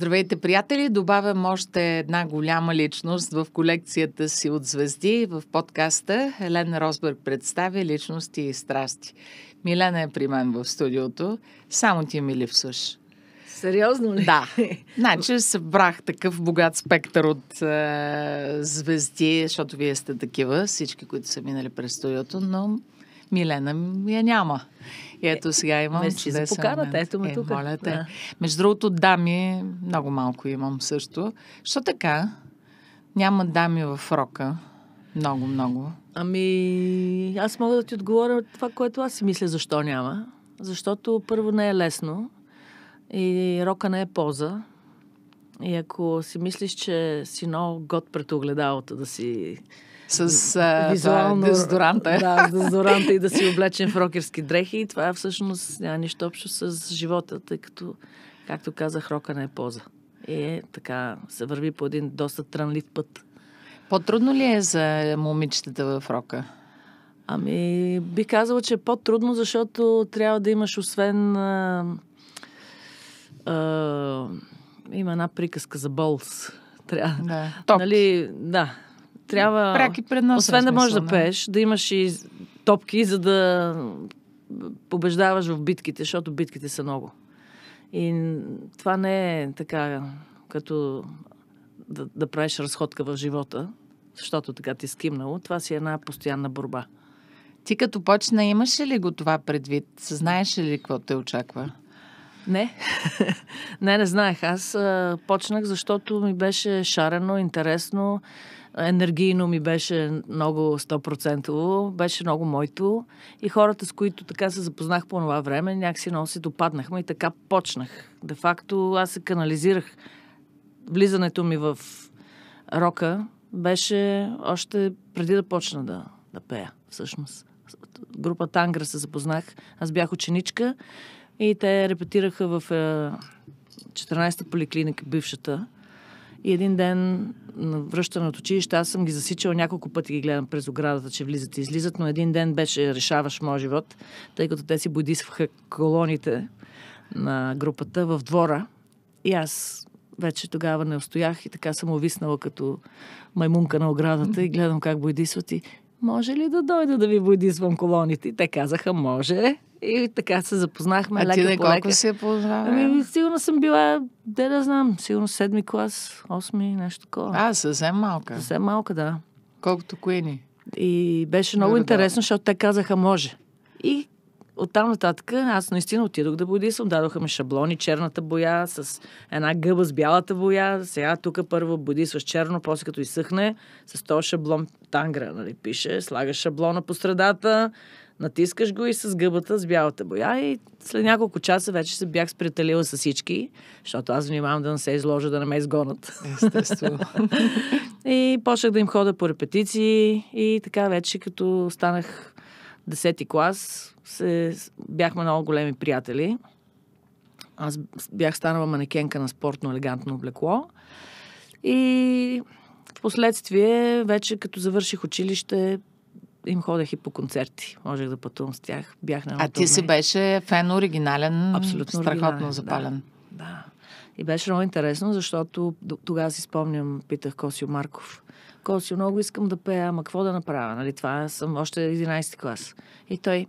Здравейте, приятели! Добавям още една голяма личност в колекцията си от звезди. В подкаста Елена Росберг представя личности и страсти. Милена е при мен в студиото. Само ти ми липсваш. Сериозно ли? Да. Значи събрах такъв богат спектър от е, звезди, защото вие сте такива, всички, които са минали през студиото, но Милена я няма. И ето сега имам момент. за поканата. Ето ме е, тук. Моля те. Да. Между другото, дами много малко имам също. Що така? Няма дами в рока. Много, много. Ами, аз мога да ти отговоря от това, което аз си мисля, защо няма. Защото първо не е лесно и рока не е поза. И ако си мислиш, че си много год пред огледалото да си с а, е Визуално, това, дезодоранта. Да, с дезодоранта и да си облечен в рокерски дрехи. И това всъщност няма нищо общо с живота, тъй като, както казах, рока не е поза. И е така се върви по един доста трънлив път. По-трудно ли е за момичетата в рока? Ами, би казала, че е по-трудно, защото трябва да имаш освен... А, а, има една приказка за болс. Трябва. Да. Нали, да трябва. Пряки пред нас. Освен да можеш да пееш, да имаш и топки, за да побеждаваш в битките, защото битките са много. И това не е така, като да, да правиш разходка в живота, защото така ти е скимнало. Това си е една постоянна борба. Ти като почна, имаше ли го това предвид? Съзнаеш ли какво те очаква? Не. не, не знаех. Аз а, почнах, защото ми беше шарено, интересно, енергийно ми беше много 100%, беше много моето и хората, с които така се запознах по това време, някакси много си допаднахме и така почнах. Де факто аз се канализирах. Влизането ми в рока беше още преди да почна да, да пея, всъщност групата Тангра се запознах. Аз бях ученичка и те репетираха в 14-та е, поликлиника, бившата. И един ден на връщане от училище, аз съм ги засичала няколко пъти ги гледам през оградата, че влизат и излизат, но един ден беше решаваш моят живот, тъй като те си бодисваха колоните на групата в двора. И аз вече тогава не устоях и така съм увиснала като маймунка на оградата и гледам как бойдисват и може ли да дойда да ви бойдисвам колоните? И те казаха, може. И така се запознахме. А ти да колко се познаваме? Ами, сигурно съм била, де да знам, сигурно седми клас, осми, нещо такова. А, съвсем малка. Съвсем малка, да. Колкото Куини. И беше много Добре, интересно, да. защото те казаха може. И оттам нататък аз наистина отидох да бодисвам. Дадоха ми шаблони, черната боя с една гъба с бялата боя. Сега тук първо с черно, после като изсъхне, с този шаблон тангра, нали, пише. слага шаблона по средата, Натискаш го и с гъбата, с бялата боя и след няколко часа вече се бях сприятелила с всички, защото аз внимавам да не се изложа, да не ме изгонат. Естествено. и почнах да им хода по репетиции и така вече като станах 10 клас, се, бяхме много големи приятели. Аз бях станала манекенка на спортно елегантно облекло. И в последствие, вече като завърших училище, им ходех и по концерти. Можех да пътувам с тях. Бях на А ти си беше фен оригинален, Абсолютно страхотно оригинален, запален. Да, да. И беше много интересно, защото тогава си спомням, питах Косио Марков. Косио, много искам да пея, ама какво да направя? Нали, това съм още 11 клас. И той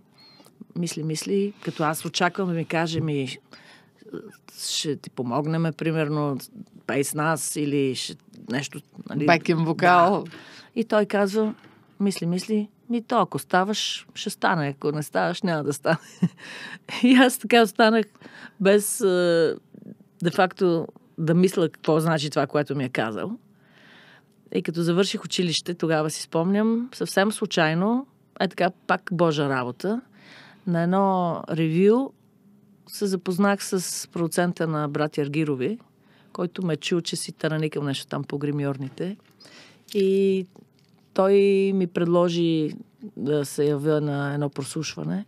мисли, мисли, като аз очаквам да ми каже ми ще ти помогнем, примерно, пей с нас или ще, нещо... Нали, Бекин вокал. Да. И той казва, мисли, мисли, ми то, ако ставаш, ще стане. Ако не ставаш, няма да стане. И аз така останах без де-факто да мисля какво значи това, което ми е казал. И като завърших училище, тогава си спомням, съвсем случайно, е така пак Божа работа, на едно ревю се запознах с продуцента на брат Аргирови, който ме чу, че си тарани нещо там по гримьорните. И той ми предложи да се явя на едно прослушване.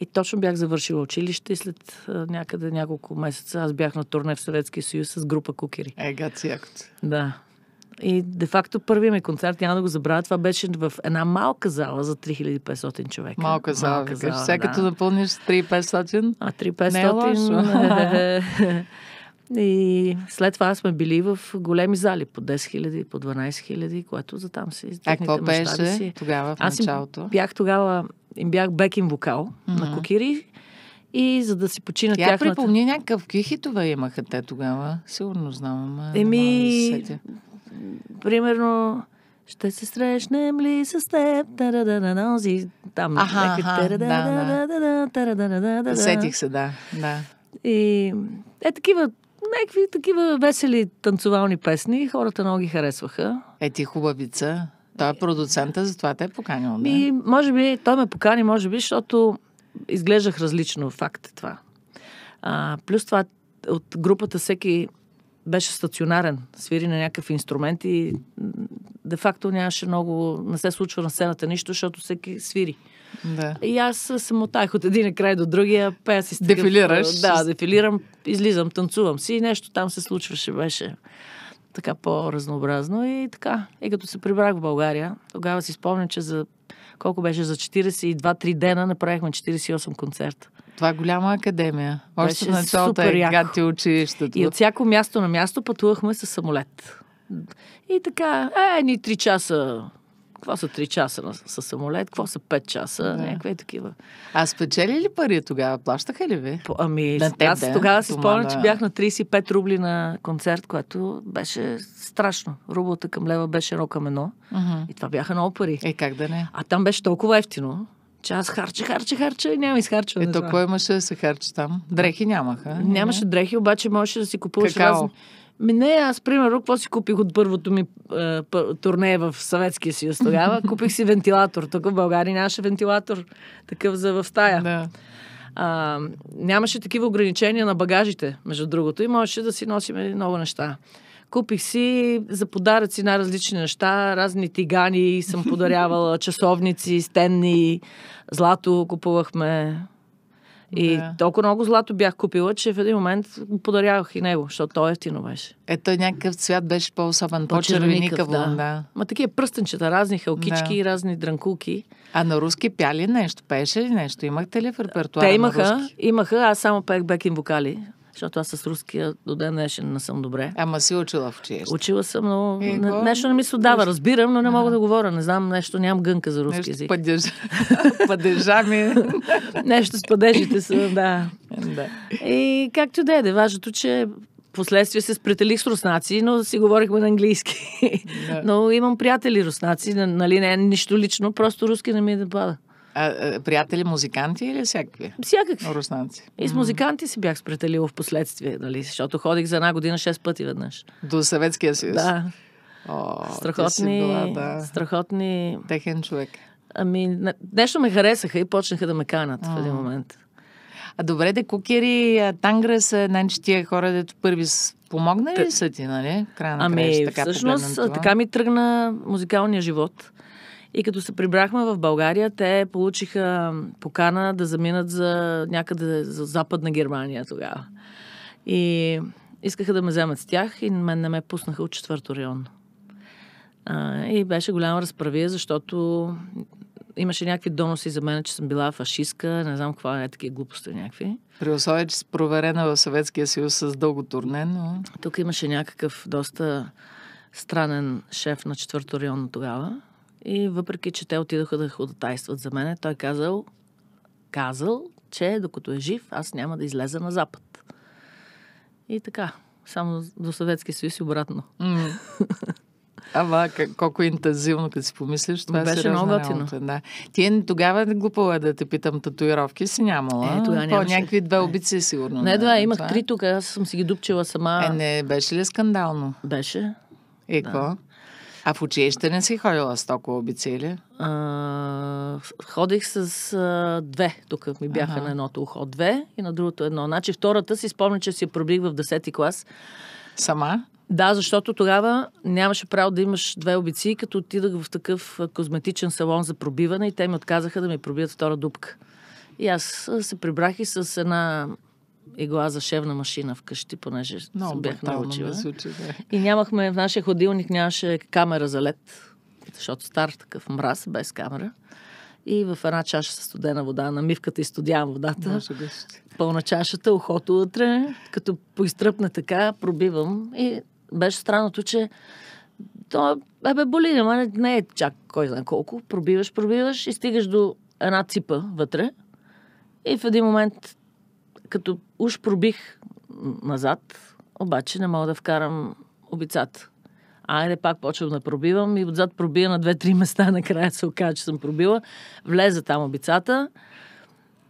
И точно бях завършила училище и след някъде няколко месеца аз бях на турне в Съветския съюз с група кукери. Ега, цякът. Да. И де-факто първият ми концерт, няма да го забравя, това беше в една малка зала за 3500 човека. Малка зала. Малка зала да. като напълниш 3500, а 3500 не е лошо. И след това сме били в големи зали, по 10 000, по 12 000, което за там си. А какво беше си. тогава в началото? Аз им бях тогава, им бях бекин вокал mm-hmm. на Кокири и за да си почина Тя тяхната... припомни някакъв кихитове имаха те тогава. Сигурно знам, ама... Еми, да примерно... Ще се срещнем ли с теб? Тарадана, онзи, там. Аха, да, да. Сетих се, да. да. И е такива някакви такива весели танцовални песни. Хората много ги харесваха. Е, ти хубавица. Той е продуцента, затова те е поканил. Да? И може би, той ме покани, може би, защото изглеждах различно. Факт е това. А, плюс това, от групата всеки беше стационарен, свири на някакъв инструмент и де-факто нямаше много, не се случва на сцената нищо, защото всеки свири. Да. И аз се мотах от един край до другия, пея си стигам. Дефилираш? Да, дефилирам, излизам, танцувам си и нещо там се случваше, беше така по-разнообразно и така. И като се прибрах в България, тогава си спомням, че за колко беше за 42-3 дена направихме 48 концерта. Това е голяма академия. Още на началото е гати училището. И от всяко място на място пътувахме с самолет. И така, е, ни 3 часа какво са 3 часа на, с самолет? Какво са 5 часа? Да. Някакви такива. А спечели ли пари тогава? Плащаха ли ви? По, ами, теб, аз ден, тогава си спомням, да. че бях на 35 рубли на концерт, което беше страшно. Рублата към лева беше едно към едно. Uh-huh. И това бяха много пари. Е, как да не? А там беше толкова ефтино, че аз харча, харча, харча и няма изхарчване. Ето, кой имаше да се харчи там? Дрехи нямаха. Нямаше не? дрехи, обаче можеше да си купуваш Какао. разни ми не, аз примерно, какво си купих от първото ми е, турне в Съветския съюз тогава? Купих си вентилатор. Тук в България нямаше вентилатор, такъв за в стая. Да. А, нямаше такива ограничения на багажите, между другото, и можеше да си носим много неща. Купих си за подаръци на различни неща, разни тигани съм подарявала, часовници, стенни, злато купувахме. И да. толкова много злато бях купила, че в един момент подарявах и него, защото той ефтино беше. Ето някакъв цвят беше по-особен, по-червеникаво. Да. да. Ма такива пръстенчета, разни халкички, да. разни дранкулки. А на руски пяли нещо, пееше ли нещо? Имахте ли в репертуара Те имаха, имаха, аз само пеех бекин вокали защото аз с руския до ден днешен не съм добре. Ама си учила в училище. Учила съм, но е, не, го... нещо не ми се отдава. Разбирам, но не мога да говоря. Не знам нещо, нямам гънка за руски език. Падеж... падежа ми. нещо с падежите са, да. да. И както да е, важното, че последствие се спретелих с руснаци, но си говорихме на английски. Да. Но имам приятели руснаци, нали не е нищо лично, просто руски не ми е да пада. А, а, приятели музиканти или всякакви? Всякакви. Руснаци. И с музиканти си бях спретелила в последствие, нали? Защото ходих за една година 6 пъти веднъж. До Съветския съюз? Да. О, страхотни, била, да. страхотни... Техен човек. Ами, нещо ме харесаха и почнаха да ме канат а. в един момент. А добре, де кукери, тангра са, значи тия хора, дето първи помогнали ли Т... са ти, нали? Края на ами, края, така всъщност, така ми тръгна музикалния живот. И като се прибрахме в България, те получиха покана да заминат за някъде за Западна Германия тогава. И искаха да ме вземат с тях и мен не ме пуснаха от четвърто район. А, и беше голяма разправия, защото имаше някакви доноси за мен, че съм била фашистка, не знам каква е такива глупости някакви. При условие, че си проверена в Съветския съюз с дълго турне, но... Тук имаше някакъв доста странен шеф на четвърто район тогава, и въпреки, че те отидоха да ходатайстват за мене, той казал, казал, че докато е жив, аз няма да излеза на запад. И така, само до съветски съюз и обратно. Mm. Ама колко интензивно, като си помислиш, това е Беше е много готино. Да. Ти е тогава е глупава да те питам, татуировки си нямала. Е, тогава нямаше. някакви две обици сигурно. Не, да, нали, имах три тук, аз съм си ги дупчила сама. Е, не, беше ли скандално? Беше. И да. А в училище не си ходила с толкова обицили? ходих с а, две. Тук ми бяха ага. на едното ухо две и на другото едно. Значи втората си спомня, че си пробих в 10 клас. Сама? Да, защото тогава нямаше право да имаш две обици, като отидах в такъв козметичен салон за пробиване и те ми отказаха да ми пробият втора дупка. И аз се прибрах и с една игла за шевна машина вкъщи, понеже много бях научила. Да случи, да. И нямахме, в нашия ходилник нямаше камера за лед, защото стар такъв мраз, без камера. И в една чаша с студена вода, на мивката и студявам водата. Може Пълна чашата, ухото утре, като поизтръпна така, пробивам. И беше странното, че то е бе боли, но не, не е чак кой знае колко. Пробиваш, пробиваш и стигаш до една ципа вътре. И в един момент, като уж пробих назад, обаче не мога да вкарам обицата. Айде, пак почвам да пробивам и отзад пробия на две-три места, накрая се оказа, че съм пробила. Влезе там обицата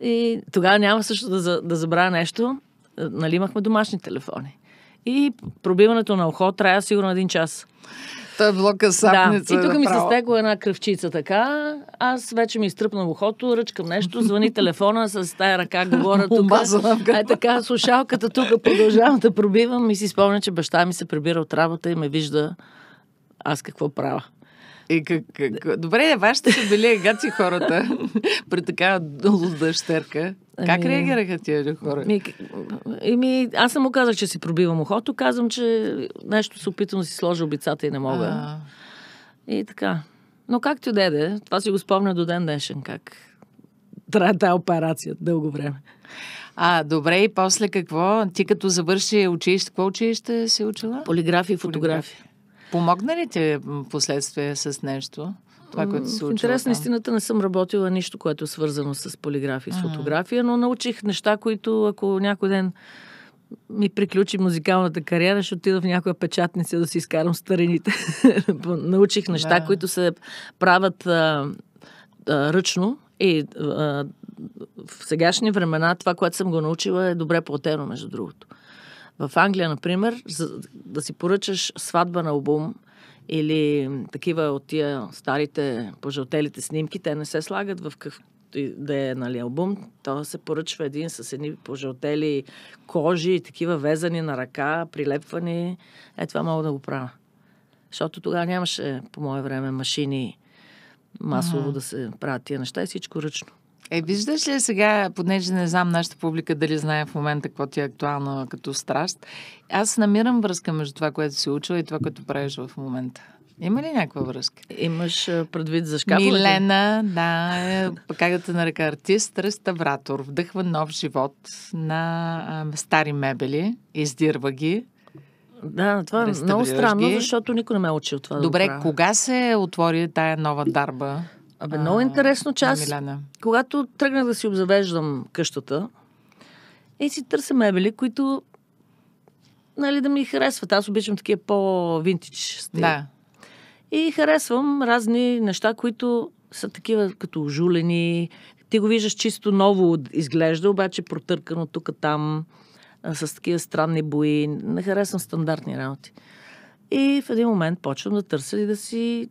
и тогава няма също да, да забравя нещо. Нали имахме домашни телефони. И пробиването на ухо трябва сигурно един час. Той блока сапница. Да. И тук ми се стегла една кръвчица така. Аз вече ми изтръпна ухото, ръчкам нещо, звъни телефона с тая ръка, говоря тук. Е така, слушалката тук продължавам да пробивам и си спомня, че баща ми се прибира от работа и ме вижда аз какво правя. И как, как... Добре, вашите са били гаци хората при такава дъщерка, Как ами... реагираха тези хора? Ми, ми, аз не му казах, че си пробивам ухото. Казвам, че нещо се опитвам да си сложа обицата и не мога. А... И така. Но както деде, това си го спомня до ден днешен, как трябва тази операция дълго време. А, добре, и после какво? Ти като завърши училище, какво училище си учила? Полиграфия и фотография. Помогна ли ти последствие с нещо? Това, което се случва. Интересно, истината не съм работила нищо, което е свързано с полиграфия, с фотография, но научих неща, които ако някой ден ми приключи музикалната кариера, ще отида в някоя печатница да си изкарам старините. Научих неща, да. които се правят а, а, ръчно и а, в сегашни времена това, което съм го научила е добре платено, между другото. В Англия, например, за да си поръчаш сватба на обум или такива от тия старите пожълтелите снимки, те не се слагат в къв да е нали, албум, то се поръчва един с едни пожълтели кожи, такива везани на ръка, прилепвани. Е, това мога да го правя. Защото тогава нямаше, по мое време, машини масово ага. да се правят тия неща и всичко ръчно. Е, виждаш ли сега, понеже не знам нашата публика дали знае в момента какво ти е актуално като страст, аз намирам връзка между това, което си учила и това, което правиш в момента. Има ли някаква връзка? Имаш предвид за шкафа? Милена, да, е, как да те нарека, артист, реставратор. Вдъхва нов живот на а, стари мебели, издирва ги. Да, това е много странно, ги. защото никой не ме е учил това. Добре, да кога се отвори тая нова дарба? Абе, много интересно, че аз, когато тръгнах да си обзавеждам къщата, и си търся мебели, които нали, да ми харесват. Аз обичам такива по-винтич стил. Да. И харесвам разни неща, които са такива като жулени. Ти го виждаш чисто ново изглежда, обаче протъркано тук-там с такива странни бои. Не харесвам стандартни работи. И в един момент почвам да търся и да си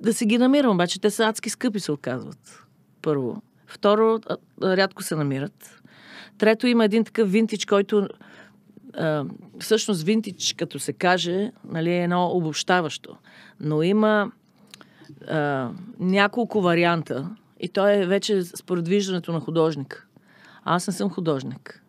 да си ги намирам, обаче те са адски скъпи, се оказват. Първо. Второ, рядко се намират. Трето, има един такъв винтич, който а, всъщност винтич, като се каже, нали, е едно обобщаващо. Но има а, няколко варианта и то е вече според виждането на художника. Аз не съм художник.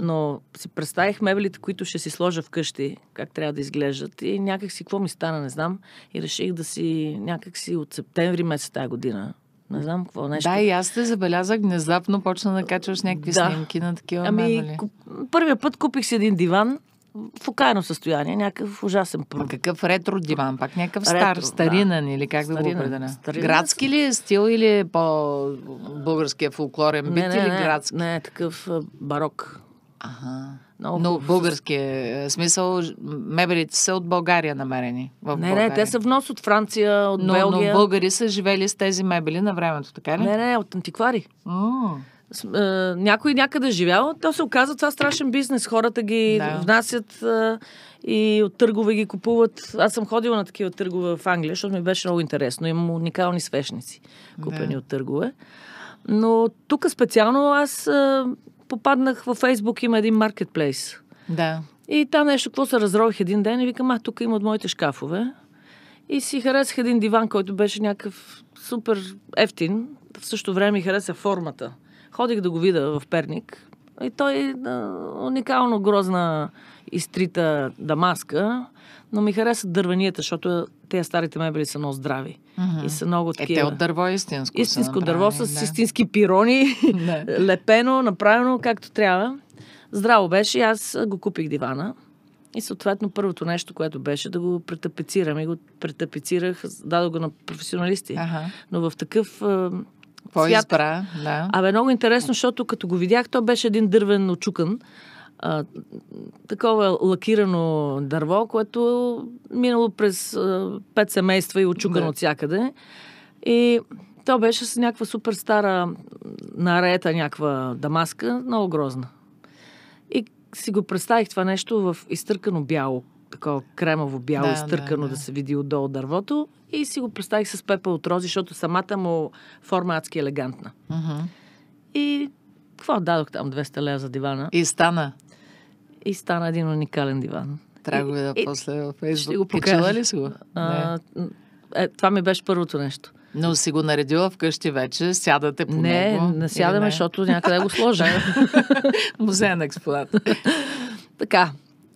Но си представих мебелите, които ще си сложа вкъщи, как трябва да изглеждат. И някак си, какво ми стана, не знам. И реших да си някак си от септември месец тази година. Не знам какво нещо. Да, и аз те забелязах, внезапно почна да качваш някакви да. снимки на такива ами, мебели. куп... Първия път купих си един диван, в окаяно състояние, някакъв ужасен пруд. Какъв ретро диван, пак някакъв ретро, стар, старинен да. или как старинен, да го определя? Градски ли е стил или е по-българския фулклорен бит не, не, или градски? Не, не, такъв барок. Ага. Много Но български е. смисъл, мебелите са от България намерени. В не, България. не, те са внос от Франция, от но, Белгия. Но българи са живели с тези мебели на времето, така ли? Не, не, от антиквари. м някой някъде е живял, то се оказва това е страшен бизнес. Хората ги да. внасят и от търгове ги купуват. Аз съм ходила на такива търгове в Англия, защото ми беше много интересно. Имам уникални свещници, купени да. от търгове. Но тук специално аз попаднах във Фейсбук, има един маркетплейс. Да. И там нещо, какво се разрових един ден и викам, а тук има от моите шкафове. И си харесах един диван, който беше някакъв супер ефтин. В същото време хареса формата. Ходих да го видя в Перник. И той е уникално грозна изтрита дамаска, но ми хареса дървенията, защото тези старите мебели са много здрави. Mm-hmm. И са много такива. Е, те от дърво е истинско. Истинско дърво с да. истински пирони, да. лепено, направено както трябва. Здраво беше и аз го купих дивана. И съответно първото нещо, което беше да го претапецирам. И го претапецирах, дадох го на професионалисти. Ага. Но в такъв какво свят. избра? Да. Абе, много интересно, защото като го видях, то беше един дървен очукан. А, такова лакирано дърво, което минало през а, пет семейства и очукано да. от всякъде. И то беше с някаква супер стара нарета, някаква дамаска, много грозна. И си го представих това нещо в изтъркано бяло такова кремово бяло, да, изтъркано да, да. да се види отдолу дървото. И си го представих с пепел от рози, защото самата му форма е адски елегантна. Uh-huh. И какво дадох там 200 лева за дивана? И стана. И стана един уникален диван. Трябва го да и, после И Фейсбук. Ще го покажа. ли си го? А, е, това ми беше първото нещо. Но си го наредила вкъщи вече, сядате по не, него? Не, сядаме, не? защото някъде го сложа. Музеен експонат. така.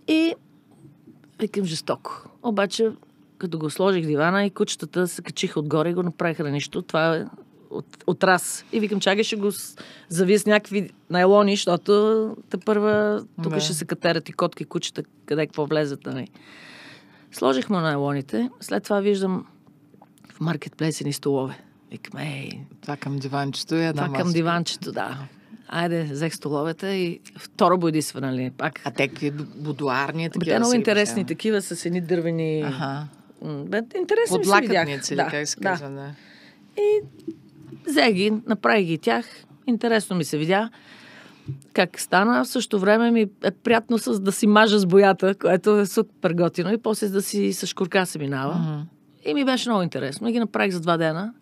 И викам жестоко. Обаче, като го сложих дивана и кучетата се качиха отгоре и го направиха на нищо. Това е от, от раз. И викам, чакай, ще го завия с някакви найлони, защото те първа тук да. ще се катерат и котки, кучета, къде какво влезат. Нали. Сложих му найлоните, след това виждам в маркетплейсени столове. Викам, ей... Това към диванчето е една Това към диванчето, да. Айде, взех столовете и второ бодисва, нали? Пак. А те какви будуарни такива? Те много интересни бъде. такива с едни дървени... Ага. Бе, интересни От лакътници, е да, как се казва, да. да. И взех ги, направи ги тях. Интересно ми се видя как стана. В същото време ми е приятно с, да си мажа с боята, което е супер готино. И после да си с шкурка се минава. Ага. И ми беше много интересно. И ги направих за два дена.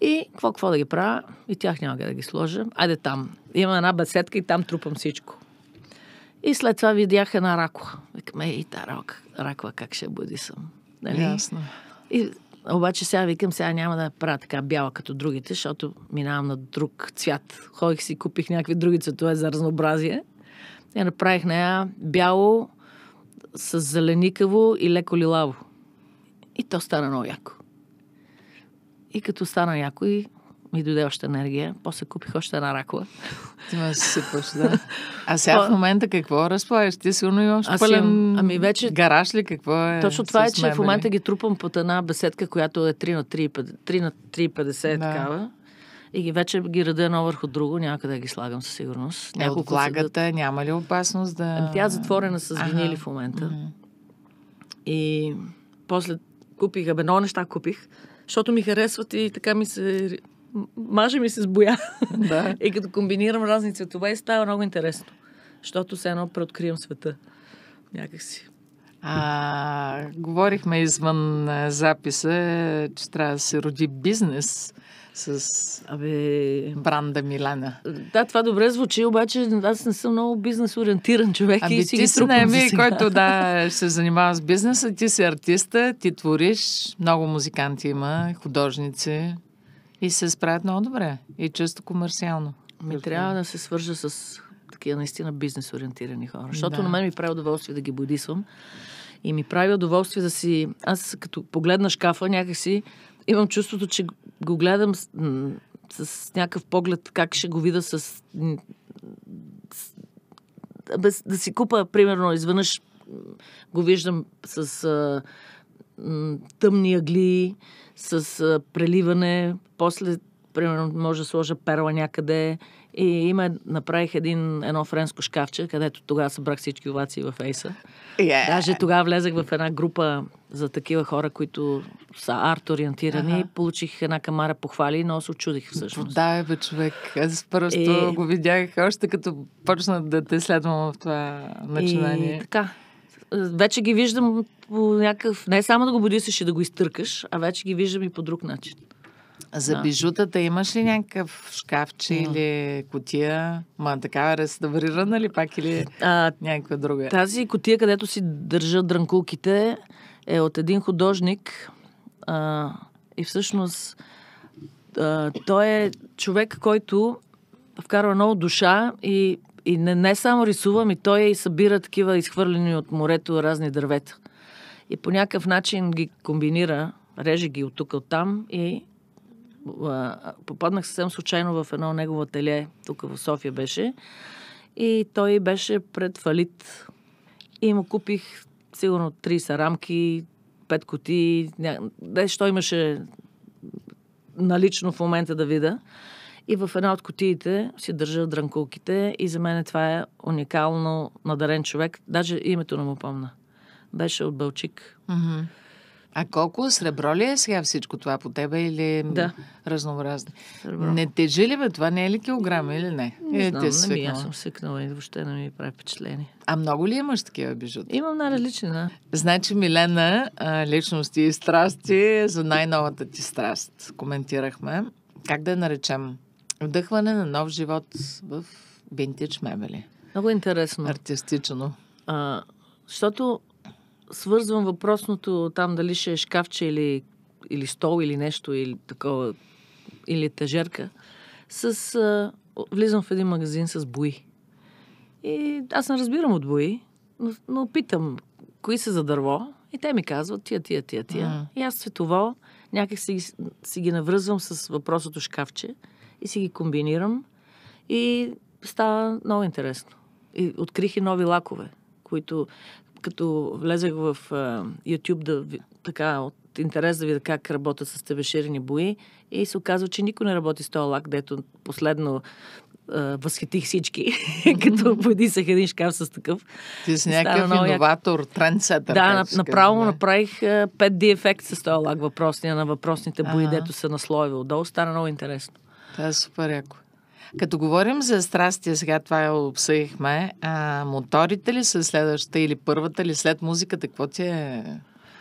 И какво, какво да ги правя? И тях няма да ги сложа. Айде там. Има една беседка и там трупам всичко. И след това видях една ракова. Викаме, ей, та раква, раква как ще бъди съм. Нали? Ясно. И, обаче сега викам, сега няма да правя така бяла като другите, защото минавам на друг цвят. Ходих си, купих някакви други цветове за разнообразие. И направих нея бяло, с зеленикаво и леко лилаво. И то стана много яко. И като стана някой, ми дойде още енергия. После купих още една ракла. Ти ме си сипаш, да. А сега в момента какво разполагаш? Ти сигурно имаш Аз пълен ами вече... гараж ли? Какво е? Точно това е, че мебели? в момента ги трупам под една беседка, която е 3 на 3, 3 на 50 да. такава. И ги вече ги раде едно върху друго, някъде ги слагам със сигурност. Е, Няколко от влагата няма ли опасност да... Ами тя е затворена с винили ага. в момента. Mm-hmm. И после Купих, абе, неща купих, защото ми харесват и така ми се... Маже ми се сбоя. Да. и като комбинирам разни цветове, става много интересно. Защото се едно преоткривам света. Някакси. А, говорихме извън е, записа, че трябва да се роди бизнес с Абе... бранда Милана. Да, това добре звучи, обаче аз не съм много бизнес ориентиран човек. Абе, и ами си ти си наеми, който да се занимава с бизнеса, ти си артиста, ти твориш, много музиканти има, художници и се справят много добре и често комерциално. Ми трябва да се свържа с такива наистина бизнес ориентирани хора, защото да. на мен ми прави удоволствие да ги бодисвам и ми прави удоволствие да си... Аз като погледна шкафа някакси имам чувството, че го гледам с, с, някакъв поглед как ще го видя с... с без, да си купа, примерно, изведнъж го виждам с а, тъмни агли, с а, преливане, после, примерно, може да сложа перла някъде, и има, направих един, едно френско шкафче, където тогава събрах всички овации в Ейса. Yeah. Даже тогава влезах в една група за такива хора, които са арт-ориентирани. Uh-huh. Получих една камара похвали, но се очудих всъщност. Да, е, бе, човек. Аз просто и... го видях още като почна да те следвам в това начинание. И така. Вече ги виждам по някакъв... Не само да го бодисаш и да го изтъркаш, а вече ги виждам и по друг начин. А за да. бижутата имаш ли някакъв шкафче да. или котия? Ма такава реставрирана ли пак или а, някаква друга? Тази котия, където си държа дранкулките, е от един художник. А, и всъщност а, той е човек, който вкарва много душа и, и не, не само рисува, и той и събира такива изхвърлени от морето разни дървета. И по някакъв начин ги комбинира, реже ги от тук, от там и попаднах съвсем случайно в едно негово теле тук в София беше. И той беше пред фалит. И му купих сигурно 30 рамки, 5 коти. Деш, имаше налично в момента да вида. И в една от котиите си държа дранкулките и за мен това е уникално надарен човек. Даже името не му помна. Беше от Бълчик. Mm-hmm. А колко сребро ли е сега всичко това по тебе или е да. разнообразно? Не тежи ли бе? Това не е ли килограм или не? Не е, знам, не ми, е. аз съм свикнала и въобще не ми прави впечатление. А много ли имаш такива бижута? Имам на различни да. Значи, Милена, личности и страсти е за най-новата ти страст. Коментирахме. Как да я наречем? Вдъхване на нов живот в винтидж мебели. Много интересно. Артистично. А, защото свързвам въпросното там дали ще е шкафче или, или стол или нещо, или такова, или тежерка, с... А, влизам в един магазин с бои. И аз не разбирам от бои, но, но питам, кои са за дърво? И те ми казват тия, тия, тия, тия. Mm. И аз светово някак си, си ги навръзвам с въпросото шкафче и си ги комбинирам. И става много интересно. И открих и нови лакове, които като влезех в а, YouTube да така от интерес да видя как работят с тебеширени бои и се оказва, че никой не работи с този лак, дето последно а, възхитих всички, като подисах един шкаф с такъв. Ти си някакъв инноватор, иноватор, як... трендсетър. Да, на, направо да. направих а, 5D ефект с този лак въпросния на въпросните бои, А-а. дето са на слоеве отдолу. Стана много интересно. Това е супер яко. Като говорим за страстия, сега това обсъдихме, а, моторите ли са следващата или първата ли след музиката, какво ти е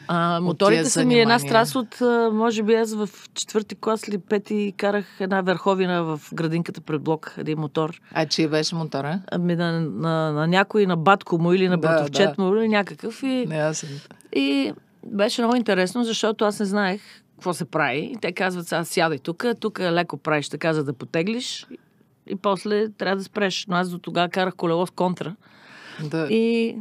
а, моторите са ми една страст от, може би аз в четвърти клас или пети карах една верховина в градинката пред блок, един мотор. А че беше мотора? Ами на, на, на, някой, на батко му или на да, да. му или някакъв. И, не, аз съм. и беше много интересно, защото аз не знаех какво се прави. И те казват, сега сядай тук, тук е леко правиш така, за да потеглиш и после трябва да спреш. Но аз до тогава карах колело в контра. Да. И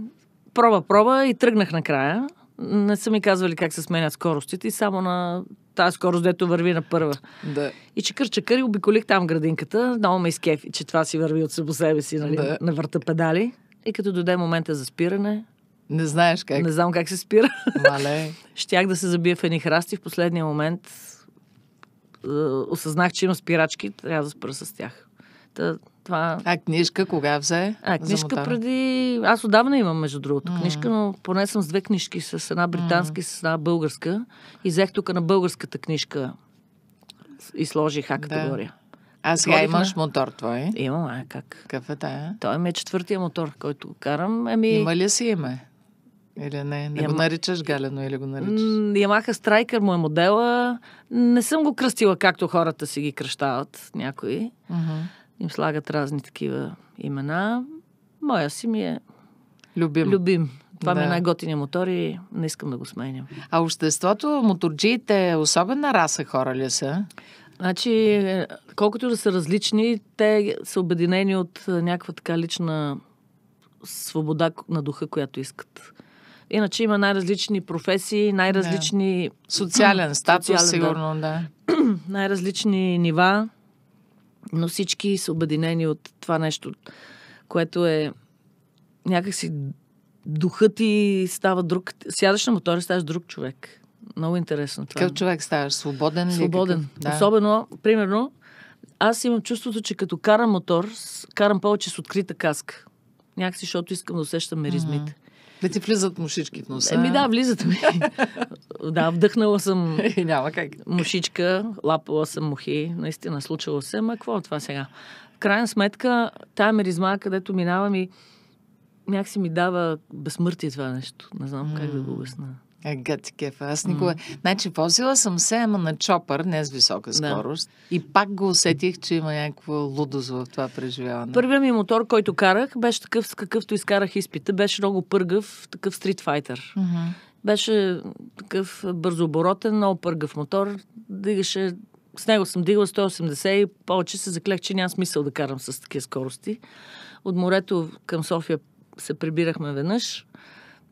проба, проба и тръгнах накрая. Не са ми казвали как се сменят скоростите и само на тази скорост, дето върви на първа. Да. И че чекър и обиколих там градинката. Много ме изкефи, че това си върви от себе, себе си, нали? Да. На върта педали. И като дойде момента за спиране, не знаеш как. Не знам как се спира. Мале. Щях да се забия в едни храсти. В последния момент е, осъзнах, че има спирачки. Трябва да спра с тях. Та, това... А книжка кога взе? А книжка преди... Аз отдавна имам, между другото, mm-hmm. книжка, но поне съм с две книжки, с една британска mm-hmm. и с една българска. И взех тук на българската книжка и сложих А категория. Да. А сега Ходихме. имаш мотор твой? Имам, а как? Какъв е тая? Той ми е четвъртия мотор, който карам. Ами... Има ли си име? Или не? Не Яма... го наричаш Галено или го наричаш? Ямаха Страйкър му е модела. Не съм го кръстила както хората си ги кръщават някои. Uh-huh им слагат разни такива имена. Моя си ми е любим. любим. Това да. ми е най-готиният мотор и не искам да го сменям. А обществото, моторджиите, особена раса хора ли са? Значи, е, колкото да са различни, те са обединени от е, някаква така лична свобода на духа, която искат. Иначе има най-различни професии, най-различни... Да. Социален статус, социален, сигурно, да. да. най-различни нива но всички са обединени от това нещо, което е някакси духът ти става друг. Сядаш на мотора, ставаш друг човек. Много интересно това. Какъв човек ставаш? Свободен? Е Свободен. Ли? Да. Особено, примерно, аз имам чувството, че като карам мотор, карам повече с открита каска. Някакси, защото искам да усещам меризмите. Mm-hmm. Да ти влизат мушички в носа. Еми да, влизат ми. да, вдъхнала съм и няма как. мушичка, лапала съм мухи, наистина случило се, ма какво е това сега? В крайна сметка, тая меризма, където минавам и някакси ми дава безсмъртие това нещо. Не знам как да го обясна. Гът е, кефа. Аз никога... Mm. Значи, возила съм се, ама на чопър, не с висока скорост. Да. И пак го усетих, че има някаква лудост в това преживяване. Първият ми мотор, който карах, беше такъв, с какъвто изкарах изпита. Беше много пъргав, такъв стритфайтер. Mm-hmm. Беше такъв бързооборотен, много пъргав мотор. Дигаше... С него съм дигала 180 и повече се заклех, че няма смисъл да карам с такива скорости. От морето към София се прибирахме веднъж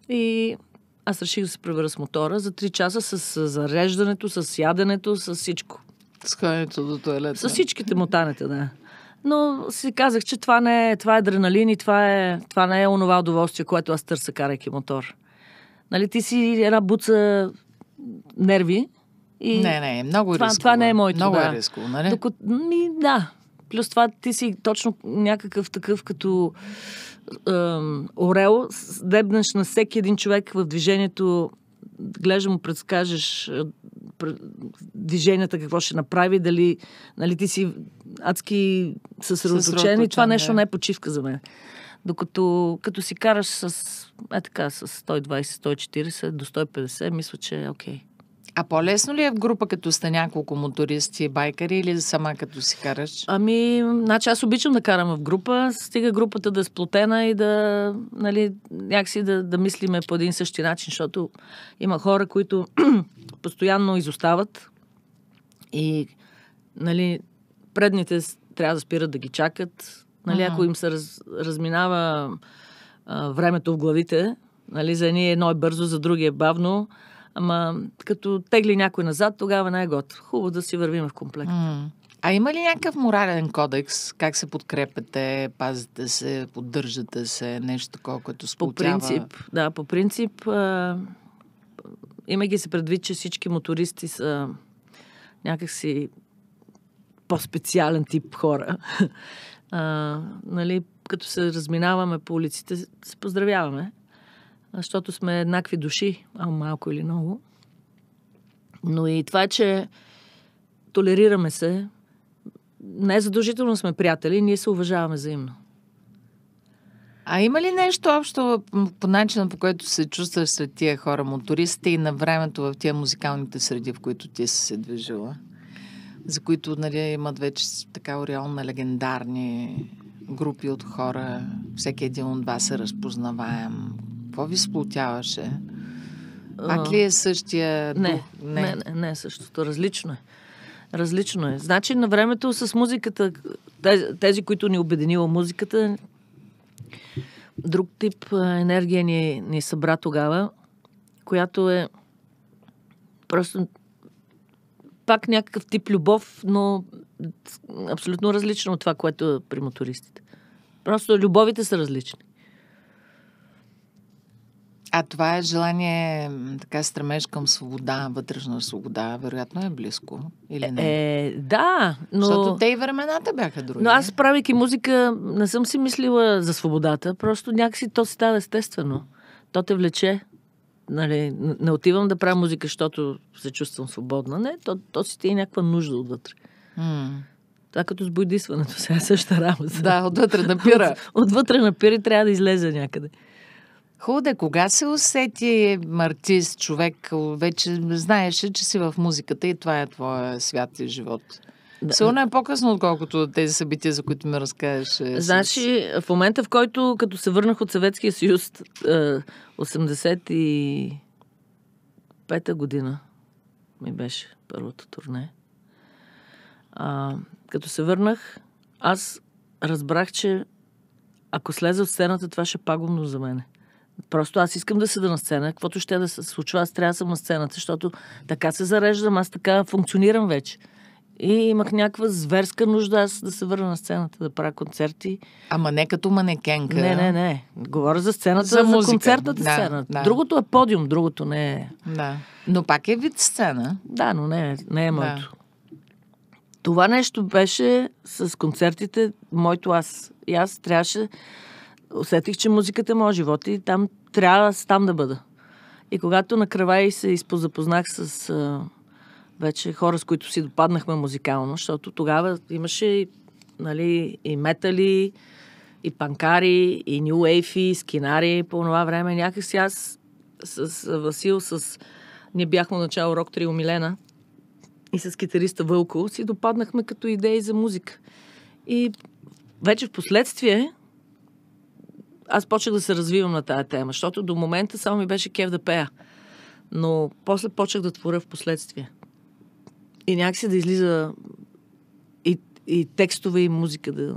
и аз реших да се прибера с мотора за 3 часа с зареждането, с яденето, с всичко. С ходенето до туалета. С всичките мотанета, да. Но си казах, че това, не е, това е адреналин и това, е, това не е онова удоволствие, което аз търся, карайки мотор. Нали, ти си една буца нерви. И не, не, много е това, Това не е моето, Много е да. е рисково, нали? Докато, ми, да, Плюс това ти си точно някакъв такъв като ем, орел, дебнеш на всеки един човек в движението, гледаш му предскажеш движенията, какво ще направи, дали нали, ти си адски съсредоточен, и това нещо не е почивка за мен. Докато като си караш с, е така, с 120, 140 до 150, мисля, че е окей. Okay. А по-лесно ли е в група, като сте няколко мотористи и байкари или сама като си караш? Ами, значи аз обичам да карам в група, стига групата да е сплотена и да, нали, някакси да, да мислиме по един същи начин, защото има хора, които постоянно изостават и, нали, предните трябва да спират да ги чакат. Нали, ага. ако им се раз, разминава а, времето в главите, нали, за едни едно е бързо, за други е бавно, Ама като тегли някой назад, тогава не е гот. Хубаво да си вървим в комплект. Mm. А има ли някакъв морален кодекс? Как се подкрепяте, пазите се, поддържате се, нещо такова, което сплотява? По принцип, да, по принцип, а, имайки се предвид, че всички мотористи са някакси по-специален тип хора. А, нали, като се разминаваме по улиците, се поздравяваме защото сме еднакви души, а малко или много. Но и това, че толерираме се, не задължително сме приятели, ние се уважаваме взаимно. А има ли нещо общо по начина, по който се чувстваш сред тия хора, мотористите и на времето в тия музикалните среди, в които ти си се движила? За които нали, имат вече така ореална легендарни групи от хора. Всеки един от вас е разпознаваем какво ви сплотяваше? Пак ли е същия дух? Не, не, не, не, е същото. Различно е. Различно е. Значи на времето с музиката, тези, тези които ни обединила музиката, друг тип енергия ни, ни събра тогава, която е просто пак някакъв тип любов, но абсолютно различно от това, което е при мотористите. Просто любовите са различни. А това е желание, така стремеж към свобода, вътрешна свобода, вероятно е близко или не? Е, да, но... Защото те и времената бяха други. Но аз, правейки музика, не съм си мислила за свободата, просто някакси то става естествено. То те влече. Нали, не отивам да правя музика, защото се чувствам свободна. Не, то, то си ти е някаква нужда отвътре. М-м. Това е като с бойдисването, сега е същата работа. Да, отвътре напира. От, отвътре напира и трябва да излезе някъде. Худа, кога се усети артист, човек, вече знаеше, че си в музиката и това е твоя свят и живот? Да. Сигурно е по-късно, отколкото тези събития, за които ми разкажеш. Значи, в момента, в който, като се върнах от Съветския съюз, 85-та е, година ми беше първото турне. А, като се върнах, аз разбрах, че ако слеза от сцената, това ще е пагубно за мене. Просто аз искам да седа на сцена, каквото ще да се случва, аз трябва да съм на сцената, защото така се зареждам, аз така функционирам вече. И имах някаква зверска нужда аз да се върна на сцената, да правя концерти. Ама не като манекенка. Не, не, не. Говоря за сцената, за, за концертната да, сцена. Да. Другото е подиум, другото не е. Да. Но пак е вид сцена. Да, но не, е, не е моето. Да. Това нещо беше с концертите моето аз. И аз трябваше усетих, че музиката е моят живот и там трябва там да бъда. И когато на и се изпозапознах с а, вече хора, с които си допаднахме музикално, защото тогава имаше нали, и метали, и панкари, и нью ейфи, скинари по това време. Някакси аз с Васил, с... Ние бяхме начало Рок Трио Милена и с китариста Вълко си допаднахме като идеи за музика. И вече в последствие аз почнах да се развивам на тая тема, защото до момента само ми беше кев да пея. Но после почнах да творя в последствие. И някакси да излиза и, и текстове, и музика да...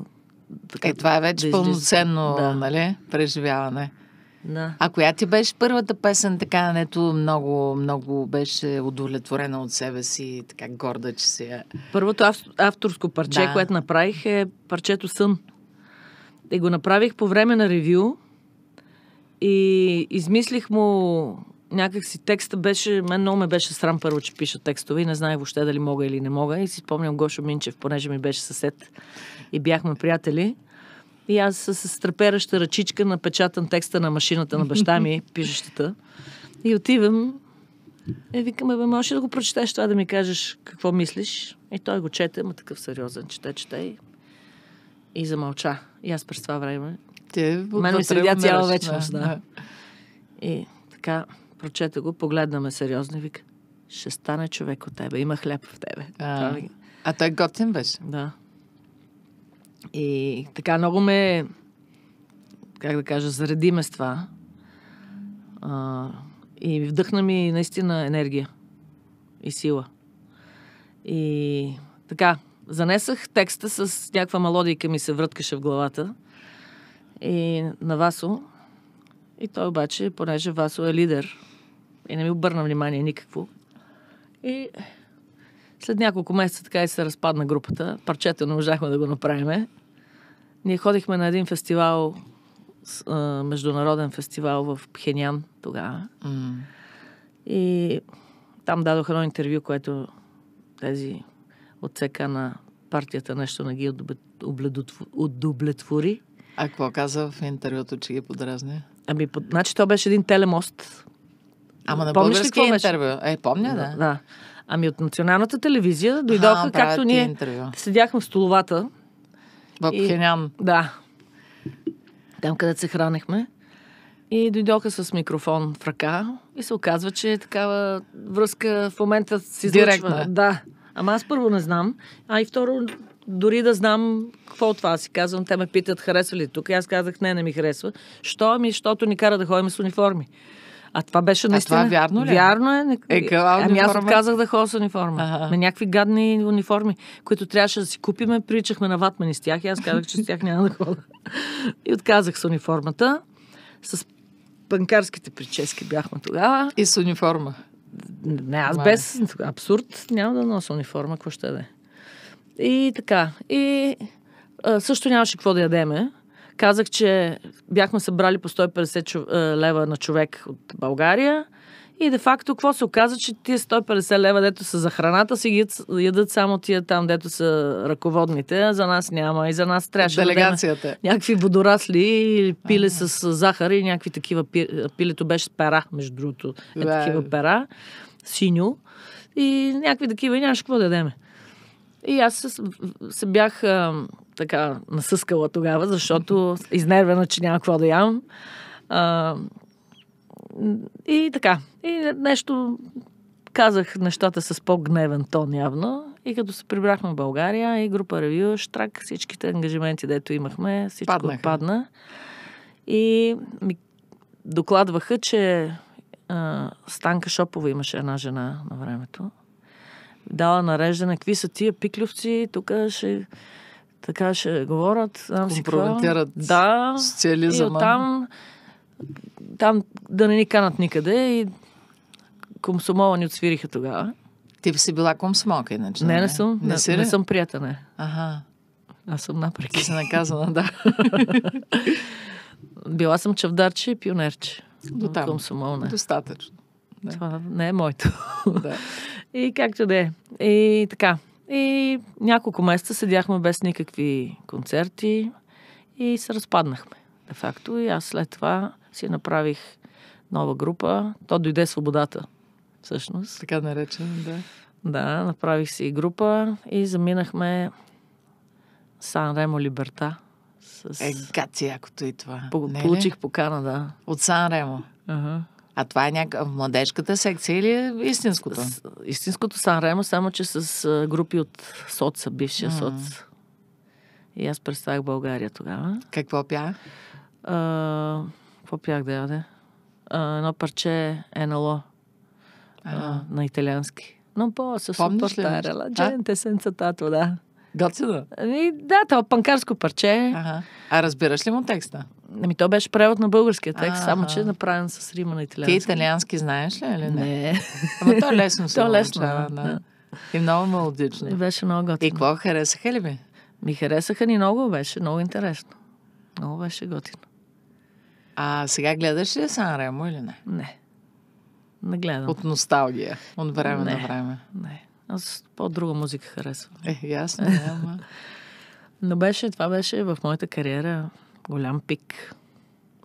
Така, е, това е вече да пълноценно да. нали, преживяване. Да. А коя ти беше първата песен, така, нето много, много беше удовлетворена от себе си така горда, че си е... Първото авторско парче, да. което направих е парчето Сън. И го направих по време на ревю и измислих му някакси текста беше, мен много ме беше срам първо, че пиша текстове и не знае, въобще дали мога или не мога. И си спомням Гошо Минчев, понеже ми беше съсед и бяхме приятели. И аз с трепереща ръчичка напечатам текста на машината на баща ми, пишещата. И отивам. И е, викаме, бе, можеш да го прочетеш това, да ми кажеш какво мислиш? И той го чете, ма такъв сериозен, чете, чете. И и замълча. И аз през това време. Те, Мен ми следя цяла вечност, да, да. И така, прочета го, погледна ме сериозно и вика, ще стане човек от тебе, има хляб в тебе. А, а той е готин беше. Да. И така много ме, как да кажа, зареди ме с това. А, и вдъхна ми наистина енергия и сила. И така, Занесах текста с някаква мелодийка ми се връткаше в главата и на Васо. И той обаче, понеже Васо е лидер и не ми обърна внимание никакво. И след няколко месеца така и се разпадна групата. Парчето не можахме да го направим. Ние ходихме на един фестивал, международен фестивал в Пхенян тогава. Mm. И там дадох едно интервю, което тези от ЦК на партията нещо не ги удовлетвори. А какво каза в интервюто, че ги подразни? Ами, под... значи то беше един телемост. Ама на Помниш български интервю. Е, помня, да. да. Ами от националната телевизия дойдоха, а, както ние интервю. седяхме в столовата. В и... Да. Там, където се хранехме. И дойдоха с микрофон в ръка и се оказва, че е такава връзка в момента си излъчва. Директно. Е. Да. Ама аз първо не знам, а и второ, дори да знам какво от това си казвам, те ме питат, харесва ли тук. аз казах, не, не ми харесва. Що? Ами, защото ни кара да ходим с униформи. А това беше наистина... А това вярно ли? Е? Вярно е. Е, е ами аз отказах да ходя с униформа. Ага. някакви гадни униформи, които трябваше да си купиме, приличахме на ватмани с тях и аз казах, че с тях няма да ходя. И отказах с униформата. С панкарските прически бяхме тогава. И с униформа. Не, аз без абсурд няма да нося униформа, какво ще да е. И така. И а, също нямаше какво да ядеме. Казах, че бяхме събрали по 150 лева на човек от България и де-факто, какво се оказа, че тия 150 лева, дето са за храната, си ги ядат само тия там, дето са ръководните, за нас няма. И за нас трябваше Делегацията. да някакви водорасли или пиле с захар и някакви такива пилето беше с пера, между другото. Е, да, такива пера, синьо. И някакви такива и нямаше какво да ядеме. И аз се, се бях а, така насъскала тогава, защото изнервена, че няма какво да ям. А, и така. И нещо казах нещата с по-гневен тон явно. И като се прибрахме в България и група ревю, штрак, всичките ангажименти, дето имахме, всичко Паднаха. падна. И ми докладваха, че а, Станка Шопова имаше една жена на времето. Дала нареждане, какви са тия пиклювци, тук ще така ще говорят. Компроментират да, социализъм. И оттам там да не ни канат никъде и комсомола ни отсвириха тогава. Ти си била комсомолка, иначе. Не, не, не съм. Не, не, не съм приятене. Ага. Аз съм напреки. Ти си наказана, да. била съм чавдарче и пионерче. До там. Комсомол, не. Достатъчно. Да. Това не е моето. Да. и както да е. И така. И няколко месеца седяхме без никакви концерти и се разпаднахме де-факто. И аз след това си направих нова група. То дойде свободата, всъщност. Така наречено, да. Да, направих си група и заминахме Сан Ремо Либерта. С... Е, гаци, акото и това. По, не е получих ли? покана, да. От Сан Ремо. Uh-huh. А това е някаква младежката секция или е истинското? С, истинското Сан Ремо, само че с групи от соца, бившия mm. соц. И аз представях България тогава. Какво пях? какво пях да яде? А, едно парче НЛО а, на италиански. Но по се супортарела. Дженте сенца тато, да. Готино. Ами, да, то панкарско парче. Ага. А разбираш ли му текста? Ами, то беше превод на българския текст, А-а-а. само че е направен с рима на италиански. Ти италиански знаеш ли или не? Не. Ама то е лесно то е лесно, да. да. И много мелодично. Беше много готино. И какво харесаха ли ми? Ми харесаха ни много, беше много интересно. Много беше готино. А сега гледаш ли Сан Ремо или не? Не. Не гледам. От носталгия. От време не, на време. Не. Аз по-друга музика харесвам. Е, ясно, ама. Но беше, това беше в моята кариера голям пик.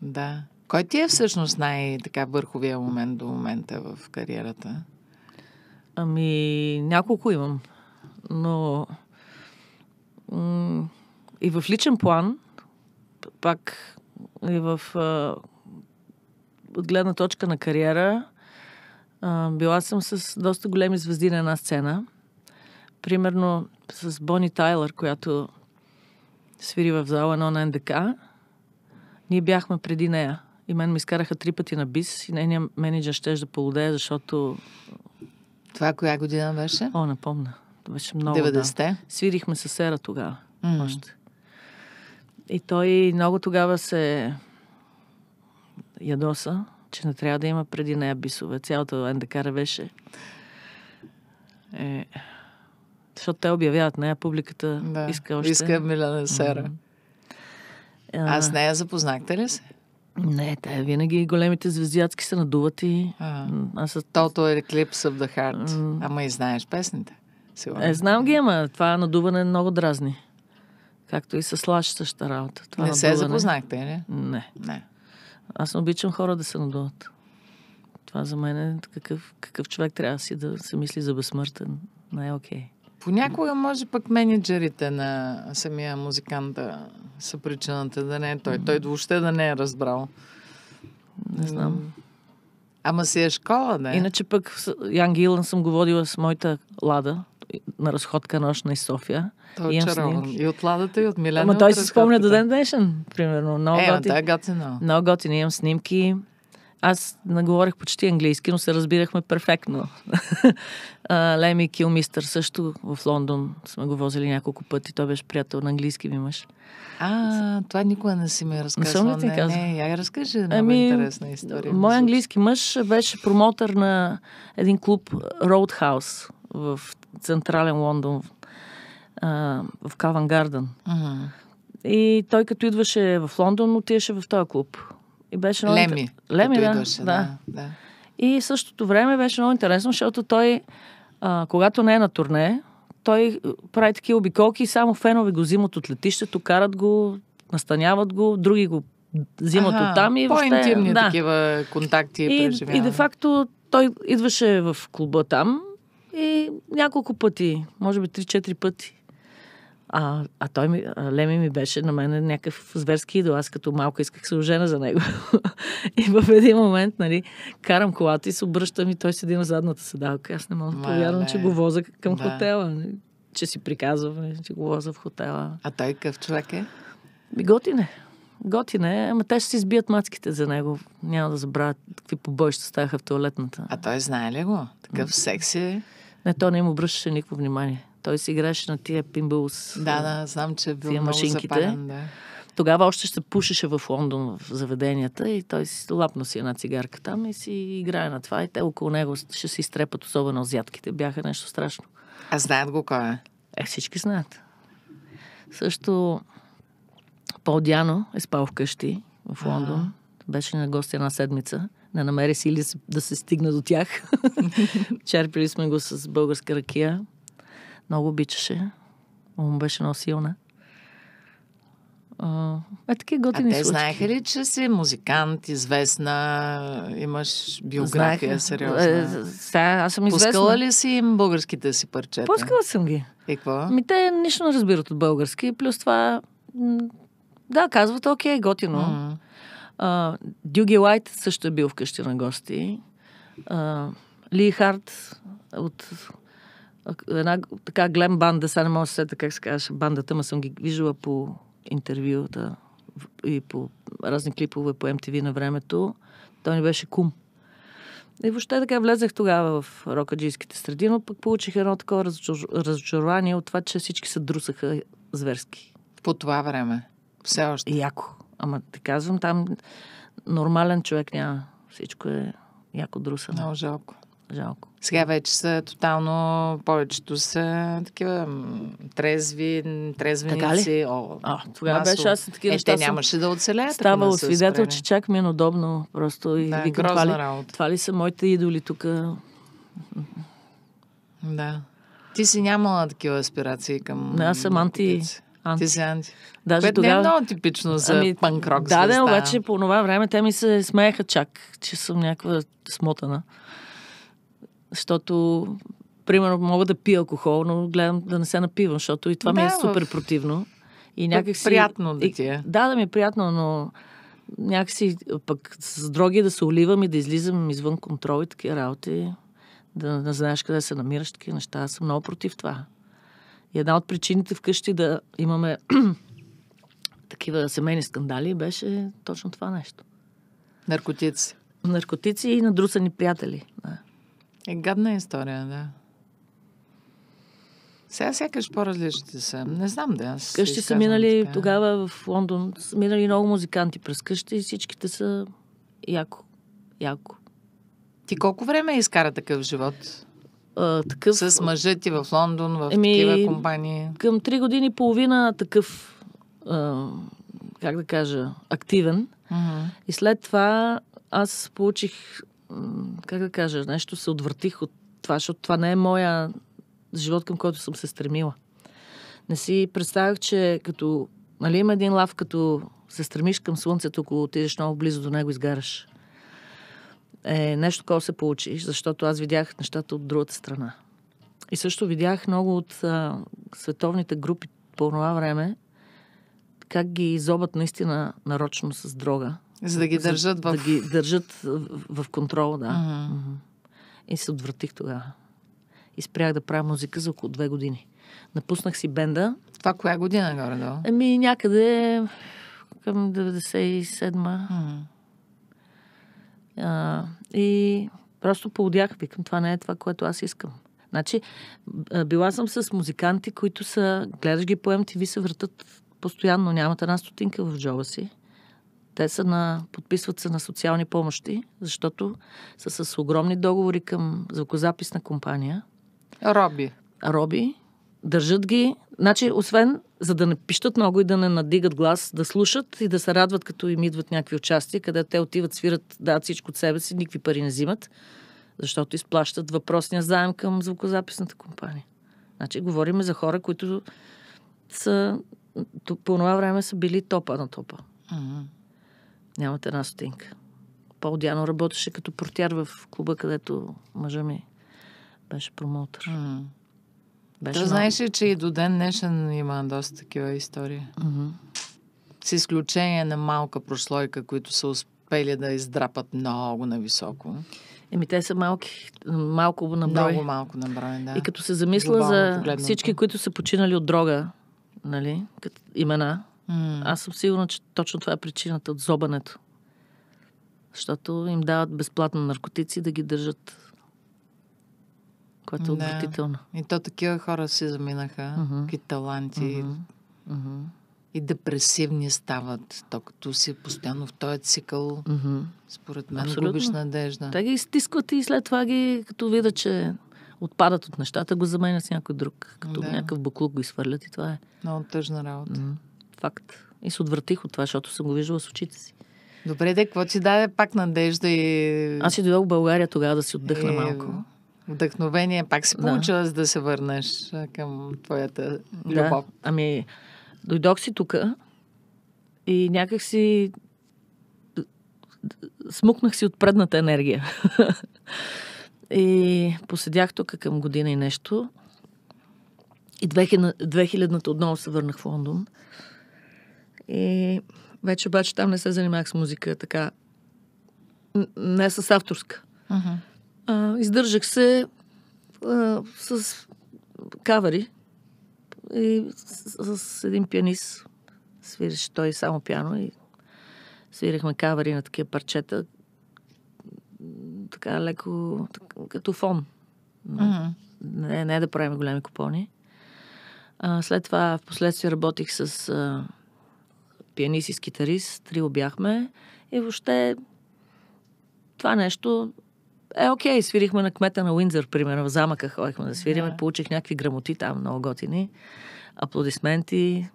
Да. Кой ти е всъщност най-така върховия момент до момента в кариерата? Ами, няколко имам. Но и в личен план, пак и в, а, от гледна точка на кариера, а, била съм с доста големи звезди на една сцена. Примерно с Бони Тайлър, която свири в зала на НДК. Ние бяхме преди нея. И мен ми изкараха три пъти на бис и нейният менеджер ще да полудее, защото... Това коя година беше? О, напомня. Беше много. 90-те? Да. Свирихме с Сера тогава. Mm. Още. И той много тогава се ядоса, че не трябва да има преди нея бисове. Цялата НДК ревеше. Е, защото те обявяват нея, публиката да, иска още. Иска Милена Сера. Mm-hmm. Аз нея запознахте ли се? Не, те винаги големите звездятски се надуват и... Аз... Тото е Eclipse of the Heart. Mm. Ама и знаеш песните. Сигурно. Е, знам ги, ама това надуване е много дразни както и с лашещата работа. Това не се надуване... запознахте, не? Нали? Не. не. Аз не обичам хора да се надуват. Това за мен е какъв, какъв човек трябва си да се мисли за безсмъртен. Не е окей. Okay. Понякога може пък менеджерите на самия музикант да са причината да не е той. Той въобще да не е разбрал. Не знам. Ама си е школа, да? Иначе пък Ян Гилан съм го водила с моята лада, на разходка нощна и София. Той е чарован. И от Ладата, и от Милена. Ама той се спомня до ден днешен, примерно. Много е, готин. Е, готино. Много готин. Имам снимки. Аз наговорих почти английски, но се разбирахме перфектно. Леми Килмистър също в Лондон сме го возили няколко пъти. Той беше приятел на английски ми мъж. А, това никога не си ми е разказвал. Не не, ли Не, я разкажи една ами, интересна история. Мой английски мъж беше промотър на един клуб Roadhouse в Централен Лондон, а, в Каван Гарден. Uh-huh. И той като идваше в Лондон, отиваше в този клуб. И беше много... Леми. Леми, да, идваше, да. да. И в същото време беше много интересно, защото той, а, когато не е на турне, той прави такива обиколки и само фенове го взимат от летището, карат го, настаняват го, други го взимат ага, оттам и въобще... По-интимни да. такива контакти и, и, и де-факто той идваше в клуба там, и няколко пъти, може би 3-4 пъти. А, а той ми, а Леми ми беше на мен някакъв зверски идол. Аз като малко исках се ожена за него. и в един момент, нали, карам колата и се обръщам и той седи на задната седалка. Аз не мога да повярвам, че го воза към да. хотела. Нали. Че си приказвам, нали, че го воза в хотела. А той какъв човек е? Ми готин е. Готин е, ама те ще си избият мацките за него. Няма да забравят какви побойща ставаха в туалетната. А той знае ли го? Такъв секси на той не му обръщаше никакво внимание. Той си играеше на тия пимбълс. Да, да, знам, че е бил много машинките. запален, да. Тогава още се пушеше в Лондон в заведенията и той си лапна си една цигарка там и си играе на това и те около него ще се изтрепат, особено азиатките. Бяха нещо страшно. А знаят го кой е? Е, всички знаят. Също Пол Диано е спал вкъщи в Лондон. А-а. Беше на гости една седмица не намери сили да се стигне до тях. Черпили сме го с българска ракия. Много обичаше. Му беше много силна. Е, таки готини А те случки. знаеха ли, че си музикант, известна, имаш биография Знаех. сериозна? Е, аз съм известна. Пускала ли си им българските си парчета? Пускала съм ги. И какво? Ми те нищо не разбират от български, плюс това... Да, казват, окей, готино. Mm-hmm. Дюги Лайт също е бил в къщи на гости. А, Ли Харт от една така глем банда, сега не мога да се сета как се казва, бандата, ма съм ги виждала по интервюта и по разни клипове по MTV на времето. Той ни беше кум. И въобще така влезех тогава в рокаджийските среди, но пък получих едно такова разочарование от това, че всички се друсаха зверски. По това време? Все още? Яко. Ама ти казвам, там нормален човек няма. Всичко е яко друса. Много жалко. Жалко. Сега вече са тотално, повечето са такива трезви, трезвеници. О, а, тогава масло. беше аз такива е, те нямаше да оцелеят. Ставало свидетел, че чак ми е удобно. Просто и да, викам, това ли, това ли са моите идоли тук? Да. Ти си нямала такива аспирации към... Не, аз съм анти... анти. Ти си анти. Даже Което тогава... не е много типично за ами, панк-рок Да, да, обаче по това време те ми се смееха чак, че съм някаква смотана. Защото, примерно, мога да пия алкохол, но гледам да не се напивам, защото и това да, ми е супер противно. И си... Приятно да ти е. Да, да ми е приятно, но някакси пък с дроги да се оливам и да излизам извън контрол и такива работи, да не знаеш къде се намираш, такива неща. Аз съм много против това. И една от причините вкъщи да имаме такива семейни скандали беше точно това нещо. Наркотици. Наркотици и надрусани приятели. Да. Е, гадна история, да. Сега сякаш по-различни са. Не знам да. Аз къщи са минали така. тогава в Лондон. Са минали много музиканти през къщи и всичките са яко. Яко. Ти колко време изкара такъв живот? А, такъв... С мъжът ти в Лондон, в Еми, такива компании? Към три години и половина такъв а, как да кажа, активен. Uh-huh. И след това аз получих, как да кажа, нещо се отвъртих от това, защото това не е моя живот, към който съм се стремила. Не си представях, че като, нали има един лав, като се стремиш към слънцето, ако отидеш много близо до него, изгараш. Е, нещо такова се получи, защото аз видях нещата от другата страна. И също видях много от а, световните групи по това време, как ги изобат наистина нарочно с дрога. За да ги за, държат в... Да ги държат в, в контрол, да. Uh-huh. И се отвратих тогава. И спрях да правя музика за около две години. Напуснах си бенда. Това коя година горе да? Еми някъде към 97-ма. Uh-huh. А, и просто поудях, викам, това не е това, което аз искам. Значи, била съм с музиканти, които са, гледаш ги по MTV, се въртат постоянно нямат една стотинка в джоба си. Те са на, подписват се на социални помощи, защото са с огромни договори към звукозаписна компания. Роби. Роби. Държат ги. Значи, освен за да не пищат много и да не надигат глас, да слушат и да се радват, като им идват някакви участия, къде те отиват, свират, дадат всичко от себе си, никакви пари не взимат, защото изплащат въпросния заем към звукозаписната компания. Значи, говорим за хора, които са тук по това време са били топа на топа. Mm-hmm. Нямат една стотинка. Пол Дяно работеше като портяр в клуба, където мъжа ми беше промоутър. Mm-hmm. Беше да, много... знаеш ли, че и до ден днешен има доста такива истории? Mm-hmm. С изключение на малка прослойка, които са успели да издрапат много нависоко. Еми, те са малки, малко на брой. Много малко на брой, да. И като се замисля Глобално за погледнато. всички, които са починали от дрога, нали, като имена. Mm. Аз съм сигурна, че точно това е причината от зобането. Защото им дават безплатно наркотици да ги държат. Което е отвратително. И то такива хора си заминаха. Mm-hmm. Какви таланти. Mm-hmm. Mm-hmm. И депресивни стават. токато си е постоянно в този цикъл, mm-hmm. според мен, Абсолютно. губиш надежда. Те ги изтискват и след това ги, като видят, че отпадат от нещата, го заменят с някой друг. Като да. някакъв буклук го изхвърлят и това е. Много тъжна работа. М-м, факт. И се отвратих от това, защото съм го виждала с очите си. Добре, де, какво ти даде пак надежда и... Аз си дойдох в България тогава да си отдъхна е... малко. Вдъхновение пак си получила, да. да се върнеш към твоята любов. Да. Ами, дойдох си тук и някак си смукнах си от предната енергия. И поседях тук към година и нещо. И 2000-та отново се върнах в Лондон. И вече обаче там не се занимавах с музика, така. Не с авторска. Uh-huh. А, издържах се а, с кавари и с, с един пианист. Свиреше той само пиано и свирихме кавари на такива парчета, така леко, като фон. Mm-hmm. Не, не е да правим големи купони. А, след това, в последствие работих с а, пианист и скитарист, китарист. Трио бяхме. И въобще това нещо е окей. Okay. Свирихме на кмета на Уиндзър, примерно. В замъка ходихме да свириме. Yeah. Получих някакви грамоти там, много готини. Аплодисменти.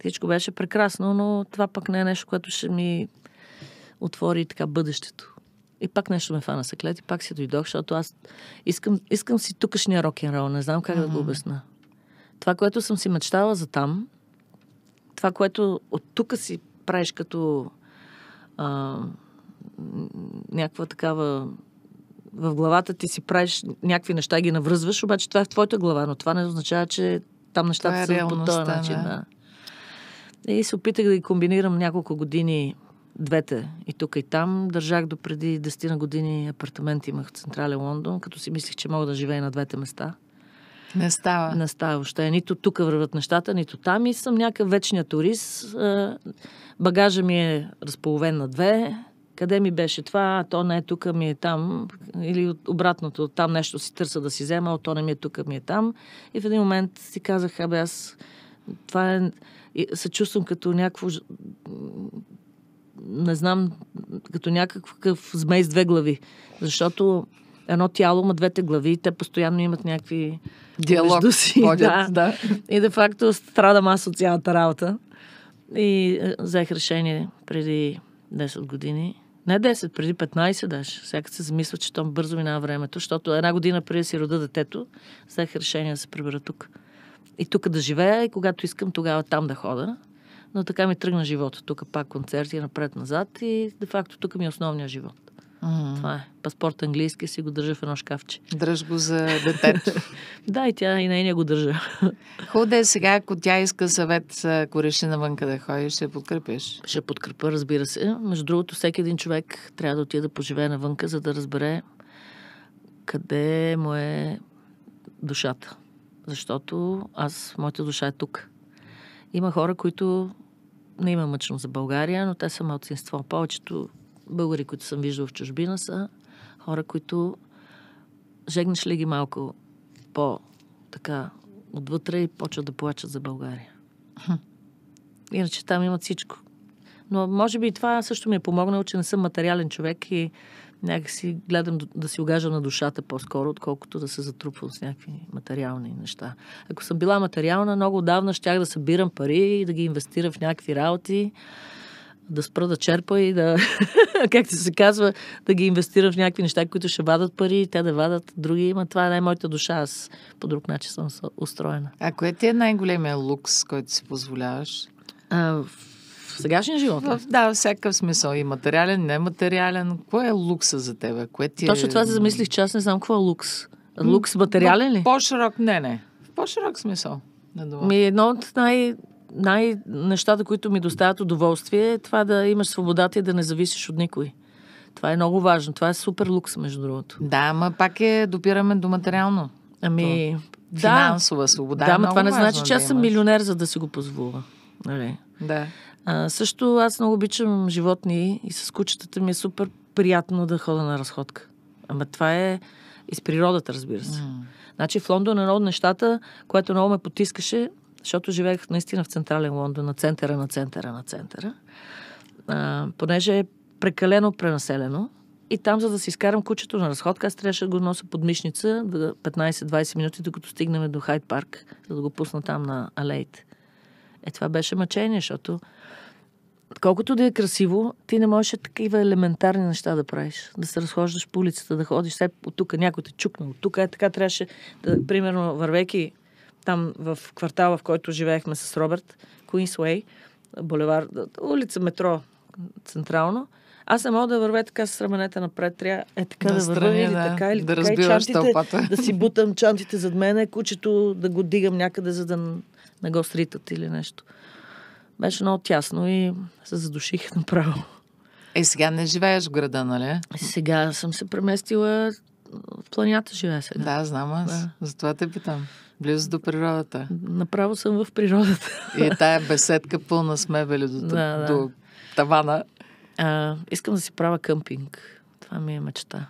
Всичко беше прекрасно, но това пък не е нещо, което ще ми отвори така бъдещето. И пак нещо ме фана се клет и пак си дойдох, защото аз искам, искам си тукашния рок-н-рол. Не знам как mm-hmm. да го обясна. Това, което съм си мечтала за там, това, което от тук си правиш като а, някаква такава в главата ти си правиш някакви неща и ги навръзваш, обаче това е в твоята глава, но това не означава, че там нещата е са по този начин. Да. И се опитах да ги комбинирам няколко години двете, и тук и там. Държах до преди 10 на години апартамент имах в Централен Лондон, като си мислих, че мога да живея на двете места. Не става. Не става въобще. Нито тук върват нещата, нито там. И съм някакъв вечният турист. Багажа ми е разполовен на две. Къде ми беше това, а то не е тук, ми е там. Или обратното, там нещо си търса да си взема, а то не ми е тук, ми е там. И в един момент си казах, абе аз това е... И се чувствам като някакво не знам, като някакъв змей с две глави. Защото едно тяло има двете глави, и те постоянно имат някакви диалог си. ходят, да. да. И де факто страдам аз от цялата работа. И е, взех решение преди 10 години. Не 10, преди 15 даже. Всяка се замисля, че там бързо минава времето, защото една година преди си рода детето, взех решение да се прибера тук. И тук да живея и когато искам тогава там да хода но така ми тръгна живота. Тук пак концерти напред-назад и де-факто тук ми е основният живот. Mm. Това е. Паспорт английски си го държа в едно шкафче. Дръж го за детето. да, и тя и не го държа. Худе е сега, ако тя иска съвет, ако реши навън да ходиш, ще подкрепиш. Ще подкрепа, разбира се. Между другото, всеки един човек трябва да отиде да поживее навънка, за да разбере къде му е душата. Защото аз, моята душа е тук. Има хора, които не има мъчно за България, но те са малцинство. Повечето българи, които съм виждал в чужбина, са хора, които жегнеш ли ги малко по така отвътре и почват да плачат за България. Хм. Иначе там имат всичко. Но може би и това също ми е помогнало, че не съм материален човек и някакси гледам да си огажа на душата по-скоро, отколкото да се затрупвам с някакви материални неща. Ако съм била материална, много отдавна щях да събирам пари и да ги инвестирам в някакви работи, да спра да черпа и да, както се казва, да ги инвестирам в някакви неща, които ще вадат пари и те да вадат други. Ма това е най моята душа, аз по друг начин съм устроена. А кое ти е най-големия лукс, който си позволяваш? А, в сегашния живот. В, да, всякакъв смисъл. И материален, нематериален. Кое е лукса за тебе? Кое ти е... Точно това се замислих, че аз не знам какво е лукс. Лукс материален ли? По-широк, не, не. В по-широк смисъл. Ми едно от най- най-нещата, които ми доставят удоволствие е това да имаш свободата и да не зависиш от никой. Това е много важно. Това е супер лукс, между другото. Да, ама пак е, допираме до материално. Ами, до финансова свобода. Е да, но е това не значи, че аз съм милионер, за да си го позволя. Нали? Да. А, също аз много обичам животни и с кучетата ми е супер приятно да хода на разходка. Ама това е из природата, разбира се. Mm. Значи в Лондон е едно от нещата, което много ме потискаше, защото живеех наистина в централен Лондон, на центъра, на центъра, на центъра, а, понеже е прекалено пренаселено. И там, за да си изкарам кучето на разходка, аз трябваше да го нося под мишница 15-20 минути, докато стигнем до Хайд парк, за да го пусна там на алейт. Е, това беше мъчение, защото колкото да е красиво, ти не можеш такива елементарни неща да правиш. Да се разхождаш по улицата, да ходиш все от тук, някой те чукна, от тук е така трябваше, да, примерно, вървейки там в квартала, в който живеехме с Роберт, Куинсуей, булевар, улица метро, централно, аз не мога да вървя така с раменете напред. Трябва е така да, да вървя страни, или да, така, или да така. чантите, да си бутам чантите зад мене, кучето да го дигам някъде, за да не го сритат или нещо. Беше много тясно и се задуших направо. Е, сега не живееш в града, нали? Сега съм се преместила в планята живея сега. Да, знам аз. Да. Затова те питам. Близо до природата. Направо съм в природата. И тая беседка пълна с мебели до, да, да. до тавана. А, искам да си правя къмпинг. Това ми е мечта.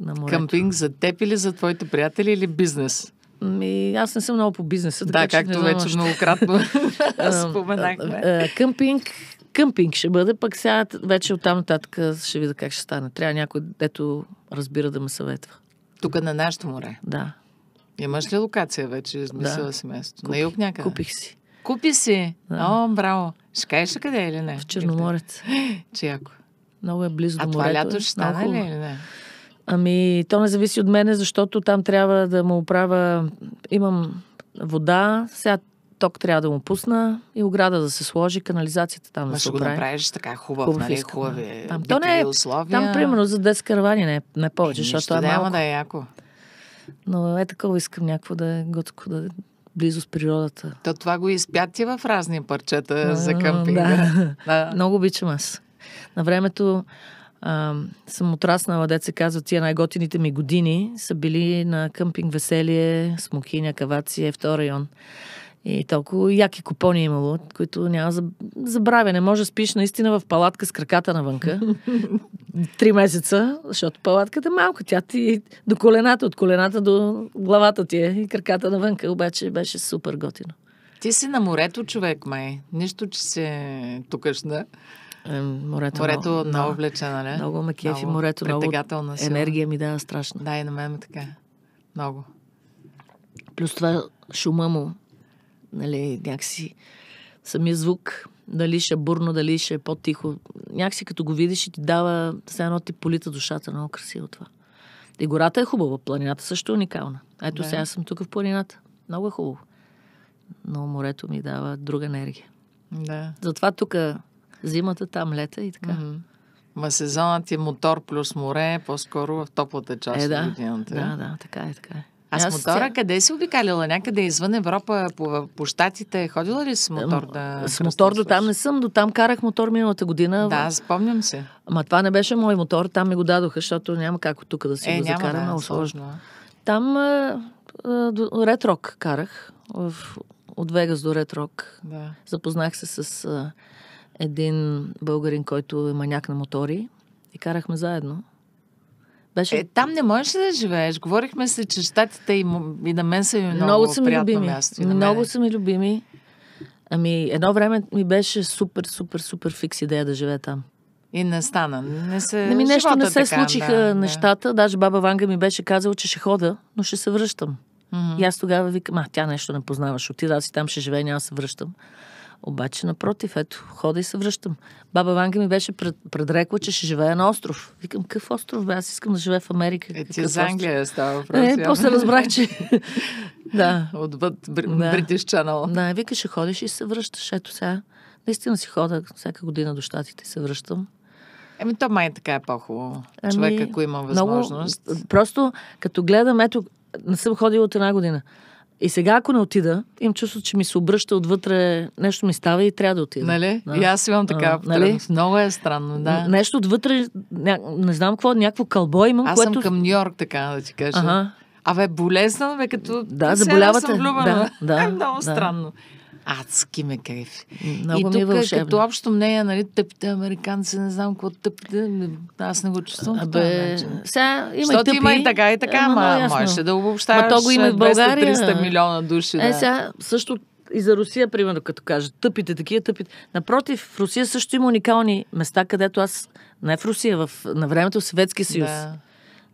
На морето. къмпинг за теб или за твоите приятели или бизнес? Ми, аз не съм много по бизнеса. Така, да, както вече още. многократно споменахме. Къмпинг, къмпинг ще бъде, пък сега вече оттам нататък ще видя как ще стане. Трябва някой, дето разбира да ме съветва. Тук на нашето море? Да. Имаш ли локация вече? Е измислила да. си място. Купи, на юг някъде? Купих си. Купи си? Да. О, браво. Ще кажеш ли къде е или не? В Черноморец. Чияко. Много е близо а до морето. А това лято ще стане ли или не? Ами, то не зависи от мене, защото там трябва да му оправя... Имам вода, сега ток трябва да му пусна и ограда да се сложи, канализацията там Ма да се го направиш така хубав, нали, хубав нали, хубави там, то не е, условия. Там, примерно, за 10 каравани не, е, не е повече, е, защото е да малко. да е яко. Но е такова, искам някакво да е готко, да е близо с природата. То това го изпяти в разни парчета а, за къмпинга. Да. да. Много обичам аз. На времето а, съм отраснала, дет се казва, тия най-готините ми години са били на къмпинг Веселие, Смокиня, каваци, втори район. И толкова яки купони е имало, които няма забравя. Не може да спиш наистина в палатка с краката навънка. Три месеца, защото палатката е малка. Тя ти до колената, от колената до главата ти е и краката навънка. Обаче беше супер готино. Ти си на морето човек, май. Нищо, че се тукаш, Да? Е, морето, морето много, много влече, нали? Много ме кефи много морето, много сила. енергия ми дава страшно. Да, и на мен така. Е. Много. Плюс това шума му, нали, някакси самия звук, дали ще е бурно, дали ще е по-тихо. Някакси като го видиш и ти дава, все едно ти полита душата, много красиво това. И гората е хубава, планината също е уникална. Ето да. сега съм тук в планината. Много е хубаво. Но морето ми дава друга енергия. Да. Затова тук Зимата там, лета и така. Ма сезонът е мотор плюс море, по-скоро в топлата част е, да. на годината. Да, да, така е, така е. А с мотора къде си обикаляла? Някъде извън Европа, по, по щатите? Ходила ли с мотор да... С мотор до там не съм, до там карах мотор миналата година. Да, спомням се. Ама това не беше мой мотор, там ми го дадоха, защото няма как от тук да си е, го няма, закарам, да, сложно. сложно. Е. Там Ретрок карах, в, от Вегас до Ретрок. Да. Запознах се с... А, един българин, който е маняк на мотори и карахме заедно. Беше... Е, там не можеш да живееш. Говорихме се, че щатите и, и на мен са и много, много са ми любими. място. Много са ми любими. Ами, едно време ми беше супер, супер, супер фикс идея да живея там. И не стана. Не се... Ами, нещо не е се така, случиха да, нещата. Да. Даже баба Ванга ми беше казала, че ще хода, но ще се връщам. Mm-hmm. И аз тогава викам, а, тя нещо не познаваш. Отида си там, ще живея, няма се връщам. Обаче, напротив, ето, хода и се връщам. Баба Ванга ми беше пред, предрекла, че ще живее на остров. Викам, какъв остров бе? Аз искам да живея в Америка. Е, ти е за Англия е, става въпрос. Е, после разбрах, че... да. Отвъд Бритиш Чанал. Да, вика, ще ходиш и се връщаш. Ето сега. Наистина си хода всяка година до щатите се връщам. Еми, то май така е по-хубаво. Ами, Човек, ако има възможност. Много, просто, като гледам, ето, не съм ходила от една година. И сега, ако не отида, им чувство, че ми се обръща отвътре, нещо ми става и трябва да отида. Нали? Да. И аз имам такава а, нали? Много е странно, да. Нещо отвътре, ня... не знам какво, някакво кълбо имам, аз което... съм към Нью-Йорк, така да ти кажа. Ага. Абе, болезнено ме като... Да, заболявате. Да, да, е много да. странно. Адски ме кефи. Много и тук, ми е като общо мнение, нали, тъпите американци, не знам какво тъпите, аз не го чувствам. Абе, сега има Що тъпи. има и така, и така, ама ма, можеше да обобщаваш ма, то го има в България. 300 милиона души. Е, сега, също и за Русия, примерно, като кажа, тъпите, такива тъпите. Напротив, в Русия също има уникални места, където аз, не в Русия, в, на времето в Съветски съюз. Да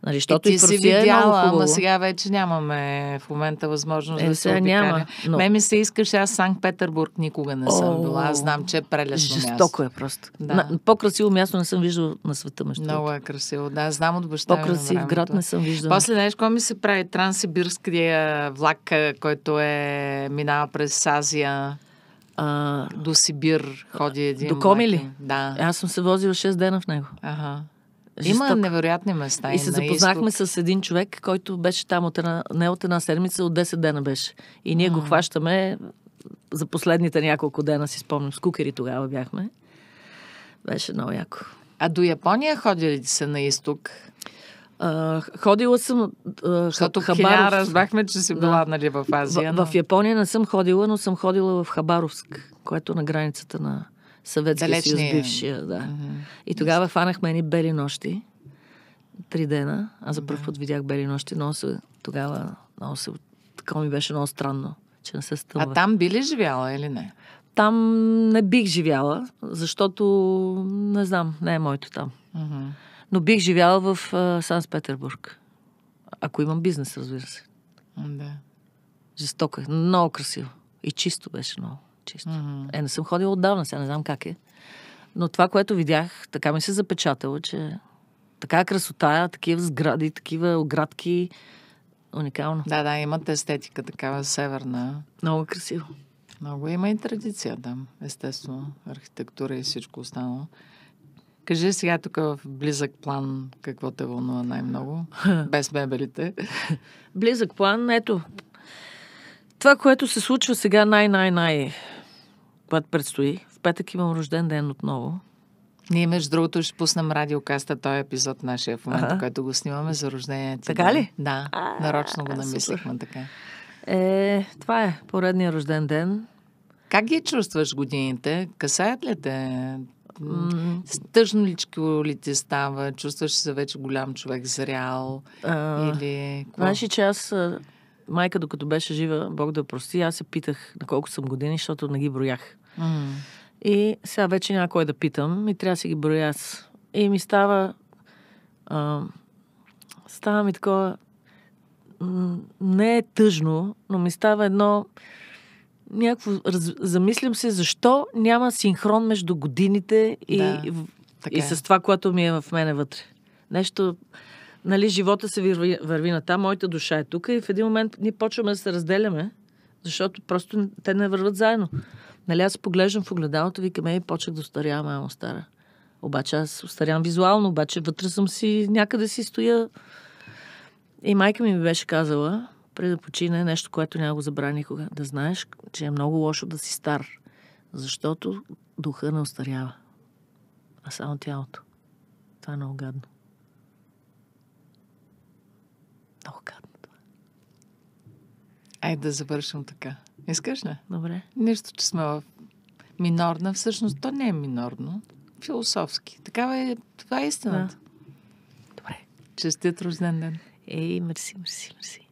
Нали, защото и ти и си е видяла, е ама сега вече нямаме в момента възможност е, да се Няма, но... Ме ми се искаш, аз Санкт Петербург никога не съм О, била. Аз знам, че е прелесно Жестоко място. е просто. Да. На, по-красиво място не съм виждала на света, между Много е красиво, да. Знам от баща По-красив ми град не съм виждала. После, знаеш, какво ми се прави? Транссибирския влак, който е минава през Азия. А... До Сибир ходи един. До ли? Да. Аз съм се возила 6 дена в него. Ага. Има Има невероятни места. И се запознахме изток. с един човек, който беше там от една, не от една седмица, от 10 дена беше. И ние mm. го хващаме за последните няколко дена, си спомням, с кукери тогава бяхме. Беше много яко. А до Япония ходили ли се на изток? А, ходила съм... Защото Хабаров... разбрахме, че си била да. нали, в Азия. В, но... в Япония не съм ходила, но съм ходила в Хабаровск, което е на границата на съветски Далечния. съюз, е. бившия, да. Uh-huh. И тогава хванахме едни бели нощи, три дена. Аз за първ път видях бели нощи, но се, тогава много се, така ми беше много странно, че не се стъмва. А там би ли живяла или не? Там не бих живяла, защото не знам, не е моето там. Uh-huh. Но бих живяла в uh, Санкт-Петербург. Ако имам бизнес, разбира се. Да. Жестоко е. Много красиво. И чисто беше много чисто. Mm-hmm. Е, не съм ходила отдавна, сега не знам как е. Но това, което видях, така ми се запечатало, че така красота, такива сгради, такива оградки, уникално. Да, да, имат естетика такава северна. Много красиво. Много има и традиция там, да. естествено, архитектура и всичко останало. Кажи сега тук в близък план какво те вълнува най-много, без мебелите. близък план, ето. Това, което се случва сега най-най-най път предстои. В петък имам рожден ден отново. Ние, между другото, ще пуснем радиокаста, този е епизод нашия в момента, ага. който го снимаме за рождението. Така ли? Да, а, нарочно го намислихме така. Е, това е поредния рожден ден. Как ги чувстваш годините? Касаят ли те? Тъжно личко ли ти става? Чувстваш се вече голям човек, зрял? А, или... Значи, че аз майка, докато беше жива, Бог да прости, аз се питах на колко съм години, защото не ги броях. Mm. И сега вече няма кой да питам и трябва да си ги броя аз. И ми става... А, става ми такова... Не е тъжно, но ми става едно... Някакво... Раз, замислям се защо няма синхрон между годините и, да, и, и е. с това, което ми е в мене вътре. Нещо нали, живота се върви, върви на там, моята душа е тук и в един момент ние почваме да се разделяме, защото просто те не върват заедно. Нали, аз поглеждам в огледалото, викаме, и почнах да остарявам, мамо стара. Обаче аз остарявам визуално, обаче вътре съм си, някъде си стоя. И майка ми ми беше казала, преди да почине, нещо, което няма го забра никога, да знаеш, че е много лошо да си стар, защото духа не остарява, а само тялото. Това е много гадно. Много гадно това. Айде да завършим така. Искаш ли? Добре. Нещо, че сме в минорна. Всъщност, то не е минорно. Философски. Такава е, това е истината. Да. Добре. Честит рожден ден. Ей, мерси, мерси, мерси.